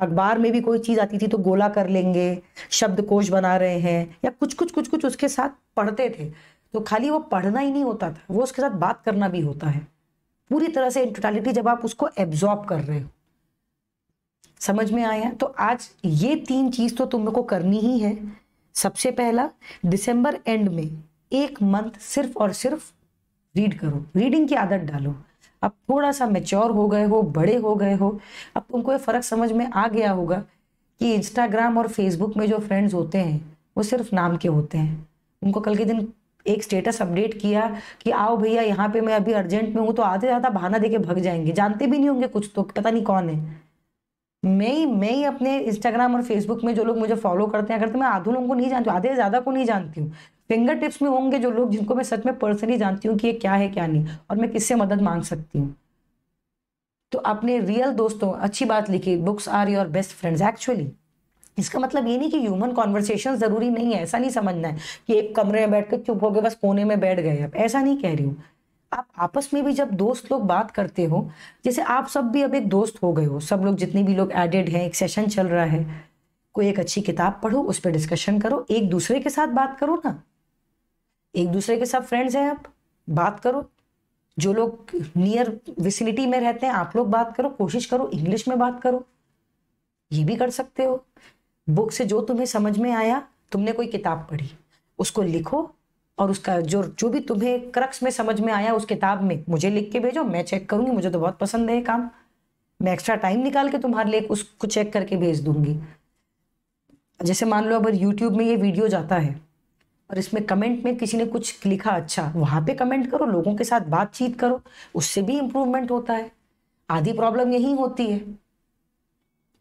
अखबार में भी कोई चीज़ आती थी तो गोला कर लेंगे शब्दकोश बना रहे हैं या कुछ कुछ कुछ कुछ उसके साथ पढ़ते थे तो खाली वो पढ़ना ही नहीं होता था वो उसके साथ बात करना भी होता है पूरी तरह से इंटोटालिटी जब आप उसको एब्जॉर्ब कर रहे हो समझ में आया तो आज ये तीन चीज़ तो तुम लोग को करनी ही है सबसे पहला दिसंबर एंड में एक मंथ सिर्फ और सिर्फ रीड करो रीडिंग की आदत डालो अब थोड़ा सा मेच्योर हो गए हो बड़े हो गए हो अब तुमको ये फ़र्क समझ में आ गया होगा कि इंस्टाग्राम और फेसबुक में जो फ्रेंड्स होते हैं वो सिर्फ नाम के होते हैं उनको कल के दिन एक स्टेटस अपडेट किया कि आओ भैया यहाँ पे मैं अभी अर्जेंट में हूँ तो आधे ज्यादा बहाना देके भग जाएंगे जानते भी नहीं होंगे कुछ तो पता नहीं कौन है मैं ही मैं ही अपने इंस्टाग्राम और फेसबुक में जो लोग मुझे फॉलो करते हैं करते तो मैं आधे लोगों को नहीं जानती आधे ज़्यादा को नहीं जानती हूँ फिंगर टिप्स में होंगे जो लोग जिनको मैं सच में पर्सनली जानती हूँ कि ये क्या है क्या नहीं और मैं किससे मदद मांग सकती हूँ तो आपने रियल दोस्तों अच्छी बात लिखी books are your best friends actually इसका मतलब ये नहीं कि ह्यूमन कॉन्वर्सेशन ज़रूरी नहीं है ऐसा नहीं समझना है कि एक कमरे में बैठ कर चुप हो गए बस कोने में बैठ गए आप ऐसा नहीं कह रही हूँ आप आपस में भी जब दोस्त लोग बात करते हो जैसे आप सब भी अब एक दोस्त हो गए हो सब लोग जितने भी लोग एडेड हैं एक सेशन चल रहा है कोई एक अच्छी किताब पढ़ो उस पर डिस्कशन करो एक दूसरे के साथ बात करो ना एक दूसरे के साथ फ्रेंड्स हैं आप बात करो जो लोग नियर विसिनिटी में रहते हैं आप लोग बात करो कोशिश करो इंग्लिश में बात करो ये भी कर सकते हो बुक से जो तुम्हें समझ में आया तुमने कोई किताब पढ़ी उसको लिखो और उसका जो जो भी तुम्हें क्रक्स में समझ में आया उस किताब में मुझे लिख के भेजो मैं चेक करूंगी मुझे तो बहुत पसंद है काम मैं एक्स्ट्रा टाइम निकाल के तुम्हारे लिए उसको चेक करके भेज दूंगी जैसे मान लो अगर यूट्यूब में ये वीडियो जाता है और इसमें कमेंट में किसी ने कुछ लिखा अच्छा वहां पे कमेंट करो लोगों के साथ बातचीत करो उससे भी इम्प्रूवमेंट होता है आधी प्रॉब्लम यही होती है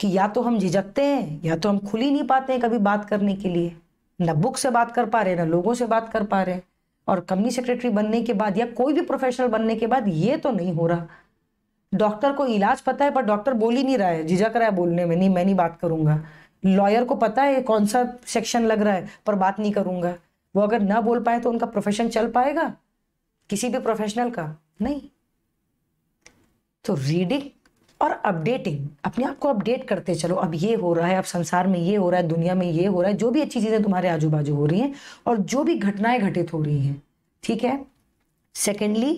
कि या तो हम झिझकते हैं या तो हम खुल ही नहीं पाते हैं कभी बात करने के लिए ना बुक से बात कर पा रहे ना लोगों से बात कर पा रहे और कंपनी सेक्रेटरी बनने के बाद या कोई भी प्रोफेशनल बनने के बाद ये तो नहीं हो रहा डॉक्टर को इलाज पता है पर डॉक्टर बोल ही नहीं रहा है झिझक रहा है बोलने में नहीं मैं नहीं बात करूंगा लॉयर को पता है कौन सा सेक्शन लग रहा है पर बात नहीं करूंगा वो अगर ना बोल पाए तो उनका प्रोफेशन चल पाएगा किसी भी प्रोफेशनल का नहीं तो रीडिंग और अपडेटिंग अपने आप को अपडेट करते चलो अब ये हो रहा है अब संसार में ये हो रहा है दुनिया में ये हो रहा है जो भी अच्छी चीज़ें तुम्हारे आजू बाजू हो रही हैं और जो भी घटनाएं घटित हो रही हैं ठीक है सेकेंडली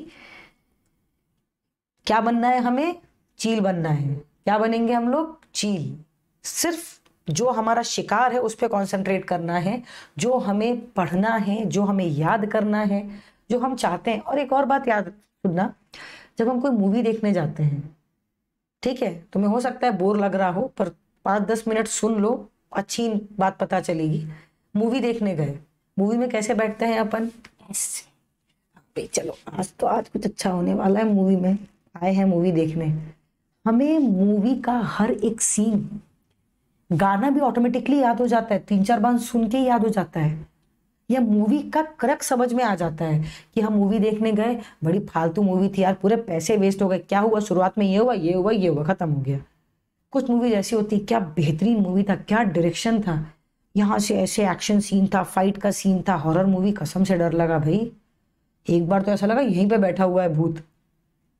क्या बनना है हमें चील बनना है क्या बनेंगे हम लोग चील सिर्फ जो हमारा शिकार है उस पर कॉन्सेंट्रेट करना है जो हमें पढ़ना है जो हमें याद करना है जो हम चाहते हैं और एक और बात याद सुनना जब हम कोई मूवी देखने जाते हैं ठीक है तुम्हें तो हो सकता है बोर लग रहा हो पर पाँच दस मिनट सुन लो अच्छी बात पता चलेगी मूवी देखने गए मूवी में कैसे बैठते हैं अपन चलो आज तो आज कुछ अच्छा होने वाला है मूवी में आए हैं मूवी देखने हमें मूवी का हर एक सीन गाना भी ऑटोमेटिकली याद हो जाता है तीन चार बार सुन के याद हो जाता है या मूवी का क्रक समझ में आ जाता है कि हम मूवी देखने गए बड़ी फालतू मूवी थी यार पूरे पैसे वेस्ट हो गए क्या हुआ शुरुआत में ये हुआ ये हुआ ये हुआ खत्म हो गया कुछ मूवीज ऐसी होती क्या बेहतरीन मूवी था क्या डायरेक्शन था यहाँ से ऐसे एक्शन सीन था फाइट का सीन था हॉरर मूवी कसम से डर लगा भाई एक बार तो ऐसा लगा यहीं पे बैठा हुआ है भूत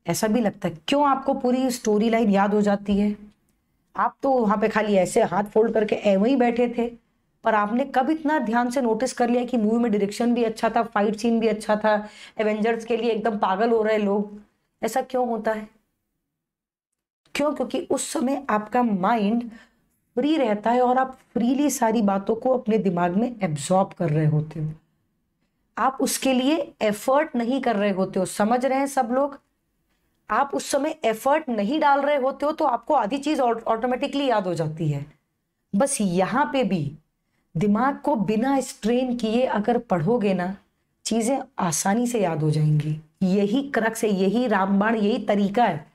ऐसा भी लगता है क्यों आपको पूरी स्टोरी लाइन याद हो जाती है आप तो वहां पे खाली ऐसे हाथ फोल्ड करके एवं ही बैठे थे पर आपने कब इतना ध्यान से नोटिस कर लिया कि मूवी में डायरेक्शन भी अच्छा था फाइट सीन भी अच्छा था एवेंजर्स के लिए एकदम पागल हो रहे लोग ऐसा क्यों होता है क्यों क्योंकि उस समय आपका माइंड फ्री रहता है और आप फ्रीली सारी बातों को अपने दिमाग में एब्जॉर्ब कर रहे होते हो आप उसके लिए एफर्ट नहीं कर रहे होते हो समझ रहे हैं सब लोग आप उस समय एफर्ट नहीं डाल रहे होते हो तो आपको आधी चीज ऑटोमेटिकली याद हो जाती है बस यहाँ पे भी दिमाग को बिना स्ट्रेन किए अगर पढ़ोगे ना चीजें आसानी से याद हो जाएंगी यही क्रक्स है यही रामबाण यही तरीका है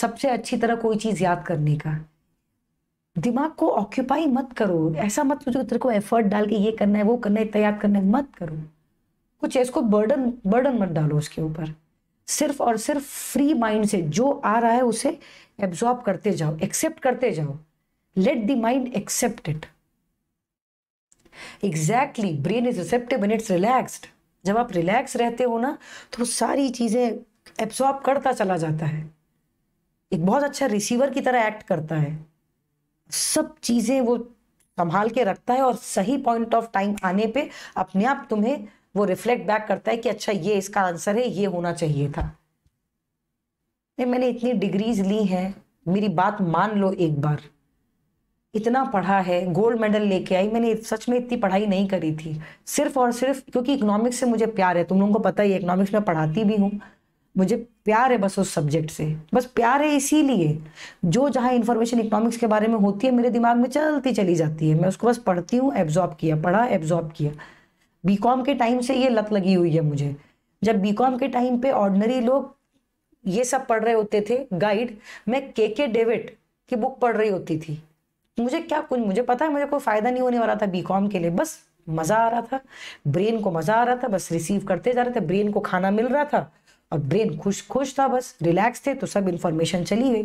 सबसे अच्छी तरह कोई चीज याद करने का दिमाग को ऑक्यूपाई मत करो ऐसा मत सोचो तेरे को एफर्ट डाल के ये करना है वो करना है तैयार याद करना है मत करो कुछ है इसको बर्डन बर्डन मत डालो उसके ऊपर सिर्फ और सिर्फ फ्री माइंड से जो आ रहा है उसे एब्जॉर्ब करते जाओ एक्सेप्ट करते जाओ let the mind accept it exactly brain is receptive it's relaxed जब आप रिलैक्स रहते हो ना तो सारी चीज़ें एब्सॉर्ब करता चला जाता है एक बहुत अच्छा रिसीवर की तरह एक्ट करता है सब चीज़ें वो संभाल के रखता है और सही पॉइंट ऑफ टाइम आने पे अपने आप तुम्हें वो रिफ्लेक्ट बैक करता है कि अच्छा ये इसका आंसर है ये होना चाहिए था मैंने इतनी डिग्रीज ली हैं मेरी बात मान लो एक बार इतना पढ़ा है गोल्ड मेडल लेके आई मैंने सच में इतनी पढ़ाई नहीं करी थी सिर्फ और सिर्फ क्योंकि इकोनॉमिक्स से मुझे प्यार है तुम लोगों को पता ही इकोनॉमिक्स में पढ़ाती भी हूँ मुझे प्यार है बस उस सब्जेक्ट से बस प्यार है इसीलिए जो जहाँ इन्फॉर्मेशन इकोनॉमिक्स के बारे में होती है मेरे दिमाग में चलती चली जाती है मैं उसको बस पढ़ती हूँ एब्जॉर्ब किया पढ़ा एब्जॉर्ब किया बीकॉम के टाइम से ये लत लगी हुई है मुझे जब बीकॉम के टाइम पे ऑर्डनरी लोग ये सब पढ़ रहे होते थे गाइड मैं के के डेविड की बुक पढ़ रही होती थी मुझे क्या कुछ मुझे पता है मुझे कोई फ़ायदा नहीं होने वाला था बीकॉम के लिए बस मज़ा आ रहा था ब्रेन को मज़ा आ रहा था बस रिसीव करते जा रहे थे ब्रेन को खाना मिल रहा था और ब्रेन खुश खुश था बस रिलैक्स थे तो सब इन्फॉर्मेशन चली गई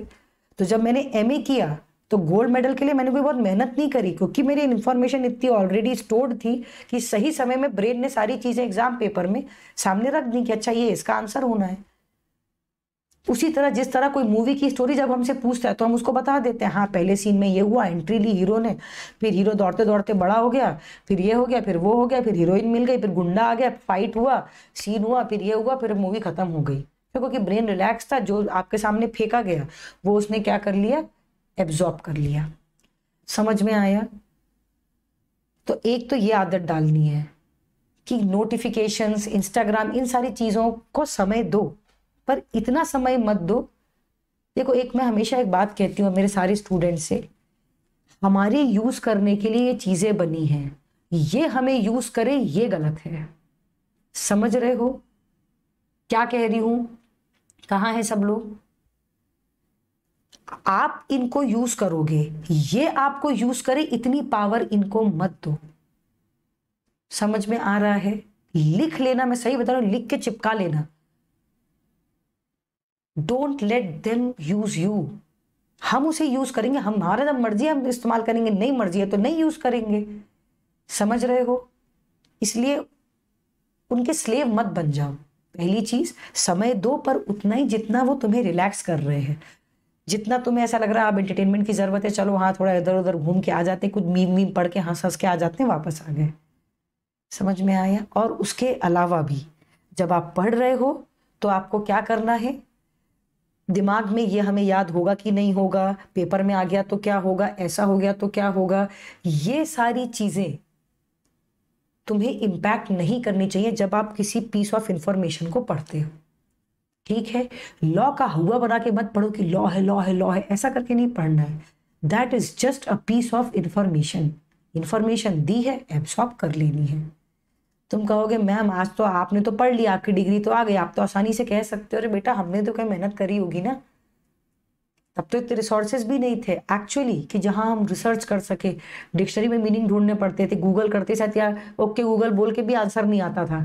तो जब मैंने एम किया तो गोल्ड मेडल के लिए मैंने कोई बहुत मेहनत नहीं करी क्योंकि मेरी इन्फॉर्मेशन इतनी ऑलरेडी स्टोर्ड थी कि सही समय में ब्रेन ने सारी चीज़ें एग्जाम पेपर में सामने रख दी कि अच्छा ये इसका आंसर होना है उसी तरह जिस तरह कोई मूवी की स्टोरी जब हमसे पूछता है तो हम उसको बता देते हैं हाँ पहले सीन में ये हुआ एंट्री ली हीरो ने फिर हीरो दौड़ते दौड़ते बड़ा हो गया फिर ये हो गया फिर वो हो गया फिर हीरोइन मिल गई फिर गुंडा आ गया फाइट हुआ सीन हुआ फिर ये हुआ फिर मूवी खत्म हो गई क्योंकि ब्रेन रिलैक्स था जो आपके सामने फेंका गया वो उसने क्या कर लिया एब्जॉर्ब कर लिया समझ में आया तो एक तो ये आदत डालनी है कि नोटिफिकेशंस इंस्टाग्राम इन सारी चीज़ों को समय दो पर इतना समय मत दो देखो एक मैं हमेशा एक बात कहती हूँ मेरे सारे स्टूडेंट से हमारी यूज़ करने के लिए ये चीज़ें बनी हैं ये हमें यूज़ करें ये गलत है समझ रहे हो क्या कह रही हूँ कहाँ है सब लोग आप इनको यूज करोगे ये आपको यूज करे इतनी पावर इनको मत दो समझ में आ रहा है लिख लेना मैं सही बता रहा हूं लिख के चिपका लेना don't let them use you हम उसे यूज करेंगे हमारा जब मर्जी हम इस्तेमाल करेंगे नहीं मर्जी है तो नहीं यूज करेंगे समझ रहे हो इसलिए उनके स्लेव मत बन जाओ पहली चीज समय दो पर उतना ही जितना वो तुम्हें रिलैक्स कर रहे हैं जितना तुम्हें ऐसा लग रहा है आप एंटरटेनमेंट की ज़रूरत है चलो हाँ थोड़ा इधर उधर घूम के आ जाते हैं कुछ मीम मीम पढ़ के हंस हंस के आ जाते हैं वापस आ गए समझ में आया और उसके अलावा भी जब आप पढ़ रहे हो तो आपको क्या करना है दिमाग में ये हमें याद होगा कि नहीं होगा पेपर में आ गया तो क्या होगा ऐसा हो गया तो क्या होगा ये सारी चीज़ें तुम्हें इम्पैक्ट नहीं करनी चाहिए जब आप किसी पीस ऑफ इंफॉर्मेशन को पढ़ते हो ठीक है लॉ का हुआ बना के मत पढ़ो कि लॉ है लॉ है लॉ है ऐसा करके नहीं पढ़ना है that is just a piece of information information दी है एब्सॉर्ब कर लेनी है तुम कहोगे मैम आज तो आपने तो पढ़ लिया आपकी डिग्री तो आ गई आप तो आसानी से कह सकते हो अरे बेटा हमने तो कहीं मेहनत करी होगी ना तब तो इतने रिसोर्सेज भी नहीं थे एक्चुअली कि जहाँ हम रिसर्च कर सके डिक्शनरी में मीनिंग ढूंढने पड़ते थे गूगल करते साथ या ओके गूगल बोल के भी आंसर नहीं आता था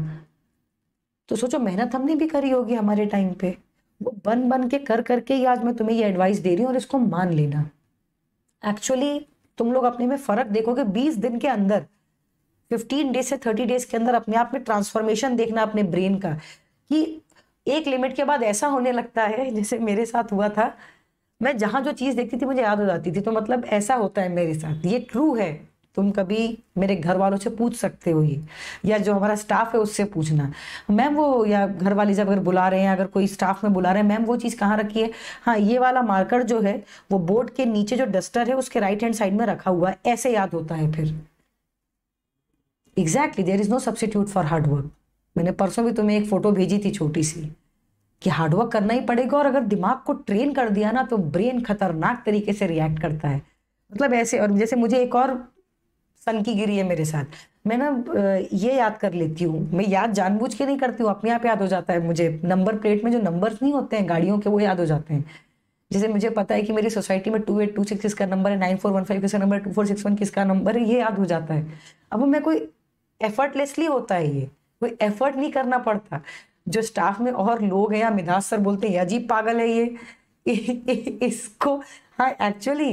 तो सोचो मेहनत हमने भी करी होगी हमारे टाइम पे वो बन बन के कर करके ही आज मैं तुम्हें ये एडवाइस दे रही हूँ और इसको मान लेना एक्चुअली तुम लोग अपने में फ़र्क देखोगे बीस दिन के अंदर फिफ्टीन डेज से थर्टी डेज के अंदर अपने आप में ट्रांसफॉर्मेशन देखना अपने ब्रेन का कि एक लिमिट के बाद ऐसा होने लगता है जैसे मेरे साथ हुआ था मैं जहाँ जो चीज़ देखती थी मुझे याद हो जाती थी तो मतलब ऐसा होता है मेरे साथ ये ट्रू है तुम कभी मेरे घर वालों से पूछ सकते हो ये या जो हमारा स्टाफ है उससे पूछना मैम वो या घर वाली जब अगर बुला रहे हैं अगर कोई स्टाफ में बुला रहे हैं मैम वो चीज़ कहाँ रखी है हाँ ये वाला मार्कर जो है वो बोर्ड के नीचे जो डस्टर है उसके राइट हैंड साइड में रखा हुआ है ऐसे याद होता है फिर exactly there is no substitute for hard work मैंने परसों भी तुम्हें एक फ़ोटो भेजी थी छोटी सी कि हार्डवर्क करना ही पड़ेगा और अगर दिमाग को ट्रेन कर दिया ना तो ब्रेन खतरनाक तरीके से रिएक्ट करता है मतलब ऐसे और जैसे मुझे एक और सन की गिरी है मेरे साथ मैं ना ये याद कर लेती हूँ मैं याद जानबूझ के नहीं करती हूँ अपने आप याद हो जाता है मुझे नंबर प्लेट में जो नंबर्स नहीं होते हैं गाड़ियों के वो याद हो जाते हैं जैसे मुझे पता है कि मेरी सोसाइटी में टू एट टू सिक्स किसका नंबर है नाइन फोर वन फाइव किसका नंबर है टू फोर सिक्स वन किसका नंबर है ये याद हो जाता है अब मैं कोई एफर्टलेसली होता है ये कोई एफर्ट नहीं करना पड़ता जो स्टाफ में और लोग हैं या मिदास सर बोलते हैं अजीब पागल है ये <laughs> इसको हाँ एक्चुअली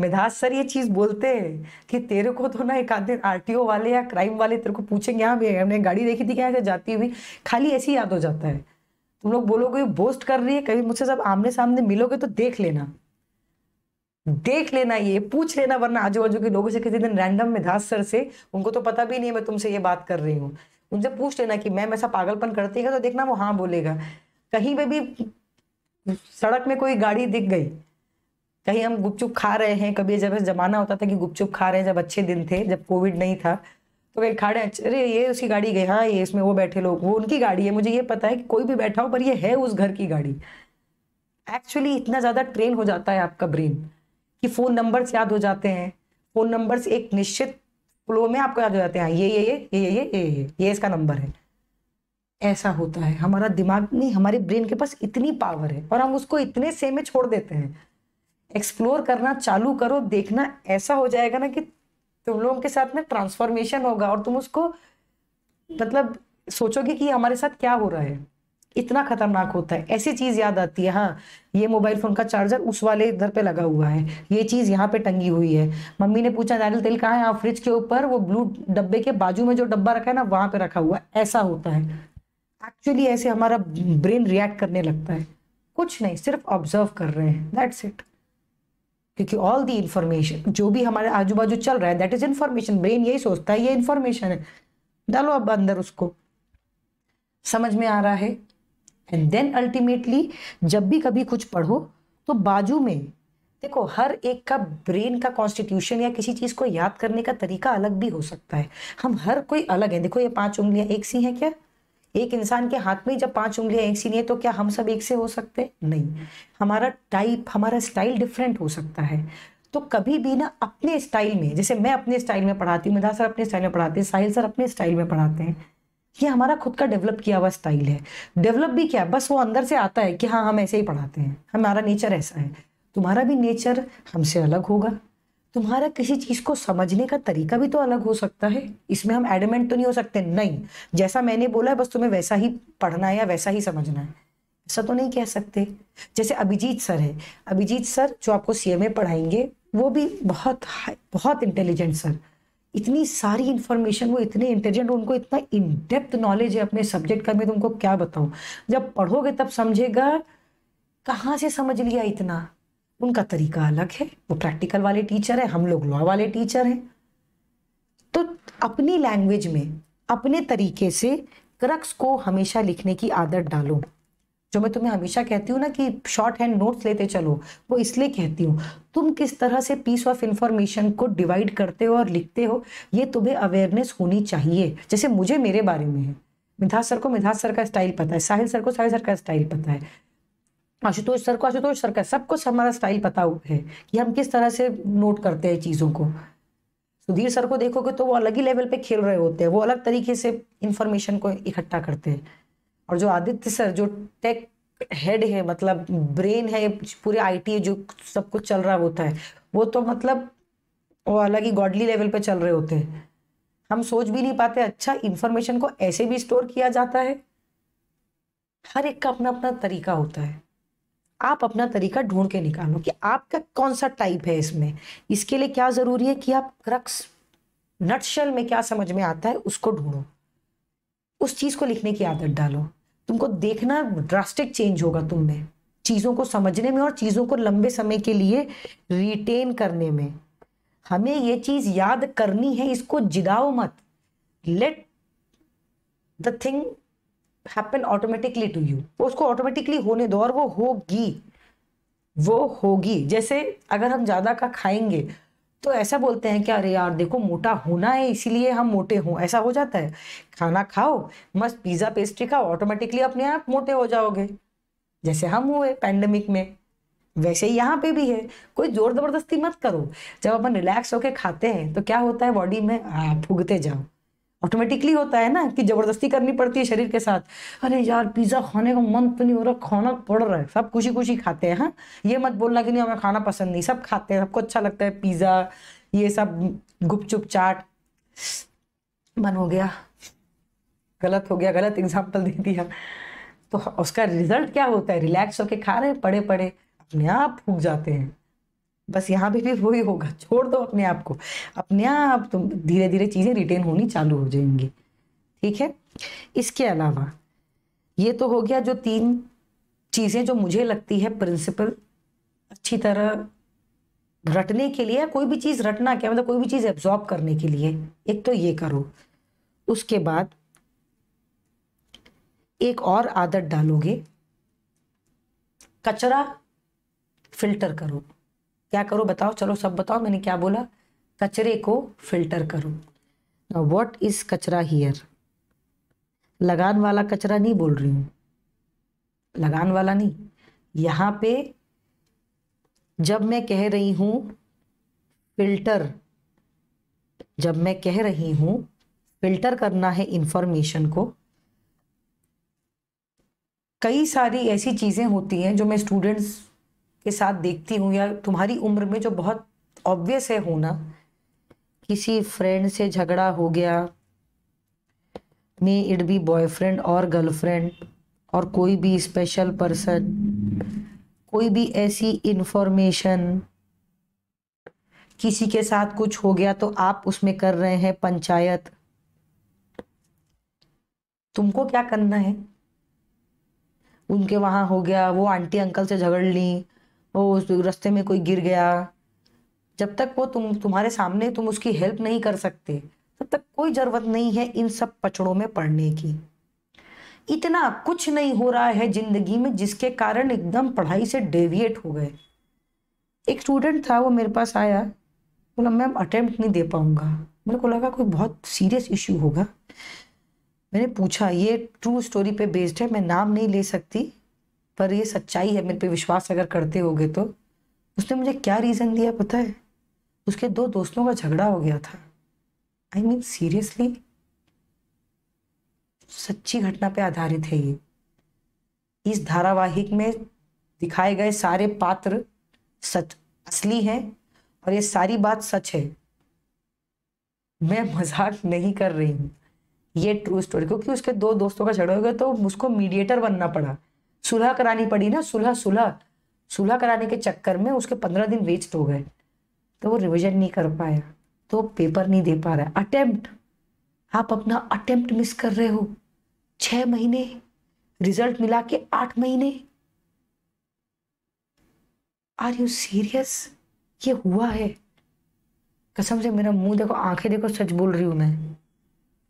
मिधास सर ये चीज़ बोलते हैं कि तेरे को तो ना एक आधे आर वाले या क्राइम वाले तेरे को पूछेंगे यहाँ भी हमने गाड़ी देखी थी क्या जाती हुई खाली ऐसी याद हो जाता है तुम लोग बोलोगे बोस्ट कर रही है कभी मुझसे सब आमने सामने मिलोगे तो देख लेना देख लेना ये पूछ लेना वरना आजू बाजू के लोगों से किसी दिन रैंडम मिधास सर से उनको तो पता भी नहीं है मैं तुमसे ये बात कर रही हूँ उनसे पूछ लेना कि मैम ऐसा पागलपन करती है तो देखना वो हाँ बोलेगा कहीं पे भी सड़क में कोई गाड़ी दिख गई कहीं हम गुपचुप खा रहे हैं कभी जब जमाना होता था कि गुपचुप खा रहे हैं जब अच्छे दिन थे जब कोविड नहीं था तो कहीं खा रहे हैं अरे ये उसकी गाड़ी गई हाँ ये इसमें वो बैठे लोग वो उनकी गाड़ी है मुझे ये पता है कि कोई भी बैठा हो पर ये है उस घर की गाड़ी एक्चुअली इतना ज़्यादा ट्रेन हो जाता है आपका ब्रेन कि फ़ोन नंबर्स याद हो जाते हैं फ़ोन नंबर्स एक निश्चित फ्लो में आपको याद हो जाते हैं हाँ, ये ये ये ये ये ये ये ये इसका नंबर है ऐसा होता है हमारा दिमाग नहीं हमारे ब्रेन के पास इतनी पावर है और हम उसको इतने से में छोड़ देते हैं एक्सप्लोर करना चालू करो देखना ऐसा हो जाएगा ना कि तुम लोगों के साथ ना ट्रांसफॉर्मेशन होगा और तुम उसको मतलब सोचोगे कि हमारे साथ क्या हो रहा है इतना खतरनाक होता है ऐसी चीज याद आती है हाँ ये मोबाइल फोन का चार्जर उस वाले इधर पे लगा हुआ है ये चीज यहाँ पे टंगी हुई है मम्मी ने पूछा नारियल तेल कहाँ है हाँ फ्रिज के ऊपर वो ब्लू डब्बे के बाजू में जो डब्बा रखा है ना वहां पे रखा हुआ है ऐसा होता है एक्चुअली ऐसे हमारा ब्रेन रिएक्ट करने लगता है कुछ नहीं सिर्फ ऑब्जर्व कर रहे हैं दैट्स इट क्योंकि ऑल दी इन्फॉर्मेशन जो भी हमारे आजू बाजू चल रहा है दैट इज इन्फॉर्मेशन ब्रेन यही सोचता है ये इन्फॉर्मेशन है डालो अब अंदर उसको समझ में आ रहा है एंड देन अल्टीमेटली जब भी कभी कुछ पढ़ो तो बाजू में देखो हर एक का ब्रेन का कॉन्स्टिट्यूशन या किसी चीज़ को याद करने का तरीका अलग भी हो सकता है हम हर कोई अलग है देखो ये पांच उंगलियां एक सी हैं क्या एक इंसान के हाथ में जब पांच उंगलियां एक सी नहीं है तो क्या हम सब एक से हो सकते नहीं हमारा टाइप हमारा स्टाइल डिफरेंट हो सकता है तो कभी भी ना अपने स्टाइल में जैसे मैं अपने स्टाइल में पढ़ाती हूँ मदा सर अपने स्टाइल में पढ़ाते हैं साहिल सर अपने स्टाइल में पढ़ाते हैं ये हमारा खुद का डेवलप किया हुआ स्टाइल है डेवलप भी क्या बस वो अंदर से आता है कि हाँ हम ऐसे ही पढ़ाते हैं हमारा नेचर ऐसा है तुम्हारा भी नेचर हमसे अलग होगा तुम्हारा किसी चीज को समझने का तरीका भी तो अलग हो सकता है इसमें हम एडमेंट तो नहीं हो सकते नहीं जैसा मैंने बोला है बस तुम्हें वैसा ही पढ़ना है या वैसा ही समझना है ऐसा तो नहीं कह सकते जैसे अभिजीत सर है अभिजीत सर जो आपको सीएमए पढ़ाएंगे वो भी बहुत बहुत इंटेलिजेंट सर इतनी सारी इंफॉर्मेशन वो इतने इंटेलिजेंट उनको इतना इन डेप्थ नॉलेज है अपने सब्जेक्ट का मैं तुमको क्या बताऊं जब पढ़ोगे तब समझेगा कहाँ से समझ लिया इतना उनका तरीका अलग है वो प्रैक्टिकल वाले टीचर है हम लोग लॉ वाले टीचर हैं तो अपनी लैंग्वेज में अपने तरीके से क्रक्स को हमेशा लिखने की आदत डालो जो मैं तुम्हें हमेशा कहती हूँ ना कि शॉर्ट हैंड नोट्स लेते चलो वो इसलिए कहती हूँ तुम किस तरह से पीस ऑफ इंफॉर्मेशन को डिवाइड करते हो और लिखते हो ये तुम्हें अवेयरनेस होनी चाहिए जैसे मुझे मेरे बारे में है मिधास सर को मिधा सर का स्टाइल पता है साहिल सर को साहिल सर का स्टाइल पता है आशुतोष सर को आशुतोष सर का सब कुछ हमारा स्टाइल पता हुआ है कि हम किस तरह से नोट करते हैं चीज़ों को सुधीर सर को देखोगे तो वो अलग ही लेवल पे खेल रहे होते हैं वो अलग तरीके से इन्फॉर्मेशन को इकट्ठा करते हैं और जो आदित्य सर जो टेक हेड है मतलब ब्रेन है पूरे आईटी जो सब कुछ चल रहा होता है वो तो मतलब वो अलग ही गॉडली लेवल पे चल रहे होते हैं हम सोच भी नहीं पाते अच्छा इन्फॉर्मेशन को ऐसे भी स्टोर किया जाता है हर एक का अपना अपना तरीका होता है आप अपना तरीका ढूंढ के निकालो कि आपका कौन सा टाइप है इसमें इसके लिए क्या ज़रूरी है कि आप क्रक्स नटशल में क्या समझ में आता है उसको ढूंढो उस चीज़ को लिखने की आदत डालो तुमको देखना ड्रास्टिक चेंज होगा तुम में चीज़ों को समझने में और चीज़ों को लंबे समय के लिए रिटेन करने में हमें ये चीज़ याद करनी है इसको जिदाओ मत let the thing happen automatically to you उसको ऑटोमेटिकली होने दो और वो होगी वो होगी जैसे अगर हम ज़्यादा का खाएंगे तो ऐसा बोलते हैं कि अरे यार देखो मोटा होना है इसीलिए हम मोटे हों ऐसा हो जाता है खाना खाओ मस्त पिज़्ज़ा पेस्ट्री खाओ ऑटोमेटिकली अपने आप मोटे हो जाओगे जैसे हम हुए पैंडमिक में वैसे ही यहाँ पे भी है कोई जोर जबरदस्ती मत करो जब अपन रिलैक्स होके खाते हैं तो क्या होता है बॉडी में आप भुगते जाओ ऑटोमेटिकली होता है ना कि जबरदस्ती करनी पड़ती है शरीर के साथ अरे यार पिज्जा खाने का मन तो नहीं हो रहा खाना पड़ रहा है सब खुशी खुशी खाते हैं हाँ ये मत बोलना कि नहीं हमें खाना पसंद नहीं सब खाते हैं सबको अच्छा लगता है पिज्जा ये सब गुपचुप चाट मन हो गया गलत हो गया गलत एग्जाम्पल दे दिया तो उसका रिजल्ट क्या होता है रिलैक्स होके खा रहे पड़े पड़े अपने आप फूक जाते हैं बस यहाँ भी भी वही होगा छोड़ दो अपने आप को अपने आप तुम धीरे धीरे चीज़ें रिटेन होनी चालू हो जाएंगी ठीक है इसके अलावा ये तो हो गया जो तीन चीज़ें जो मुझे लगती है प्रिंसिपल अच्छी तरह रटने के लिए कोई भी चीज़ रटना क्या मतलब कोई भी चीज़ एब्जॉर्ब करने के लिए एक तो ये करो उसके बाद एक और आदत डालोगे कचरा फिल्टर करो क्या करो बताओ चलो सब बताओ मैंने क्या बोला कचरे को फिल्टर करो वॉट इज कचरा हियर लगान वाला कचरा नहीं बोल रही हूँ लगान वाला नहीं यहाँ पे जब मैं कह रही हूँ फिल्टर जब मैं कह रही हूँ फिल्टर करना है इंफॉर्मेशन को कई सारी ऐसी चीज़ें होती हैं जो मैं स्टूडेंट्स के साथ देखती हूँ या तुम्हारी उम्र में जो बहुत ऑब्वियस है होना किसी फ्रेंड से झगड़ा हो गया मे इट बी बॉयफ्रेंड और गर्लफ्रेंड और कोई भी स्पेशल पर्सन कोई भी ऐसी इंफॉर्मेशन किसी के साथ कुछ हो गया तो आप उसमें कर रहे हैं पंचायत तुमको क्या करना है उनके वहां हो गया वो आंटी अंकल से झगड़ ली वो उस रास्ते में कोई गिर गया जब तक वो तुम तुम्हारे सामने तुम उसकी हेल्प नहीं कर सकते तब तक कोई ज़रूरत नहीं है इन सब पचड़ों में पढ़ने की इतना कुछ नहीं हो रहा है ज़िंदगी में जिसके कारण एकदम पढ़ाई से डेविएट हो गए एक स्टूडेंट था वो मेरे पास आया बोला मैम अटेम्प्ट नहीं दे पाऊंगा मेरे को लगा कोई बहुत सीरियस इशू होगा मैंने पूछा ये ट्रू स्टोरी पे बेस्ड है मैं नाम नहीं ले सकती पर ये सच्चाई है मेरे पे विश्वास अगर करते होगे तो उसने मुझे क्या रीज़न दिया पता है उसके दो दोस्तों का झगड़ा हो गया था आई मीन सीरियसली सच्ची घटना पे आधारित है ये इस धारावाहिक में दिखाए गए सारे पात्र सच असली हैं और ये सारी बात सच है मैं मजाक नहीं कर रही हूँ ये ट्रू स्टोरी क्योंकि उसके दो दोस्तों का झगड़ा हो गया तो उसको मीडिएटर बनना पड़ा सुलह करानी पड़ी ना सुलह सुलह सुलह कराने के चक्कर में उसके पंद्रह दिन वेस्ट हो गए तो वो रिविजन नहीं कर पाया तो पेपर नहीं दे पा रहा है अटेम्प्ट आप अपना अटेम्प्ट मिस कर रहे हो छह महीने रिजल्ट मिला के आठ महीने आर यू सीरियस ये हुआ है कसम से मेरा मुंह देखो आंखें देखो सच बोल रही हूं मैं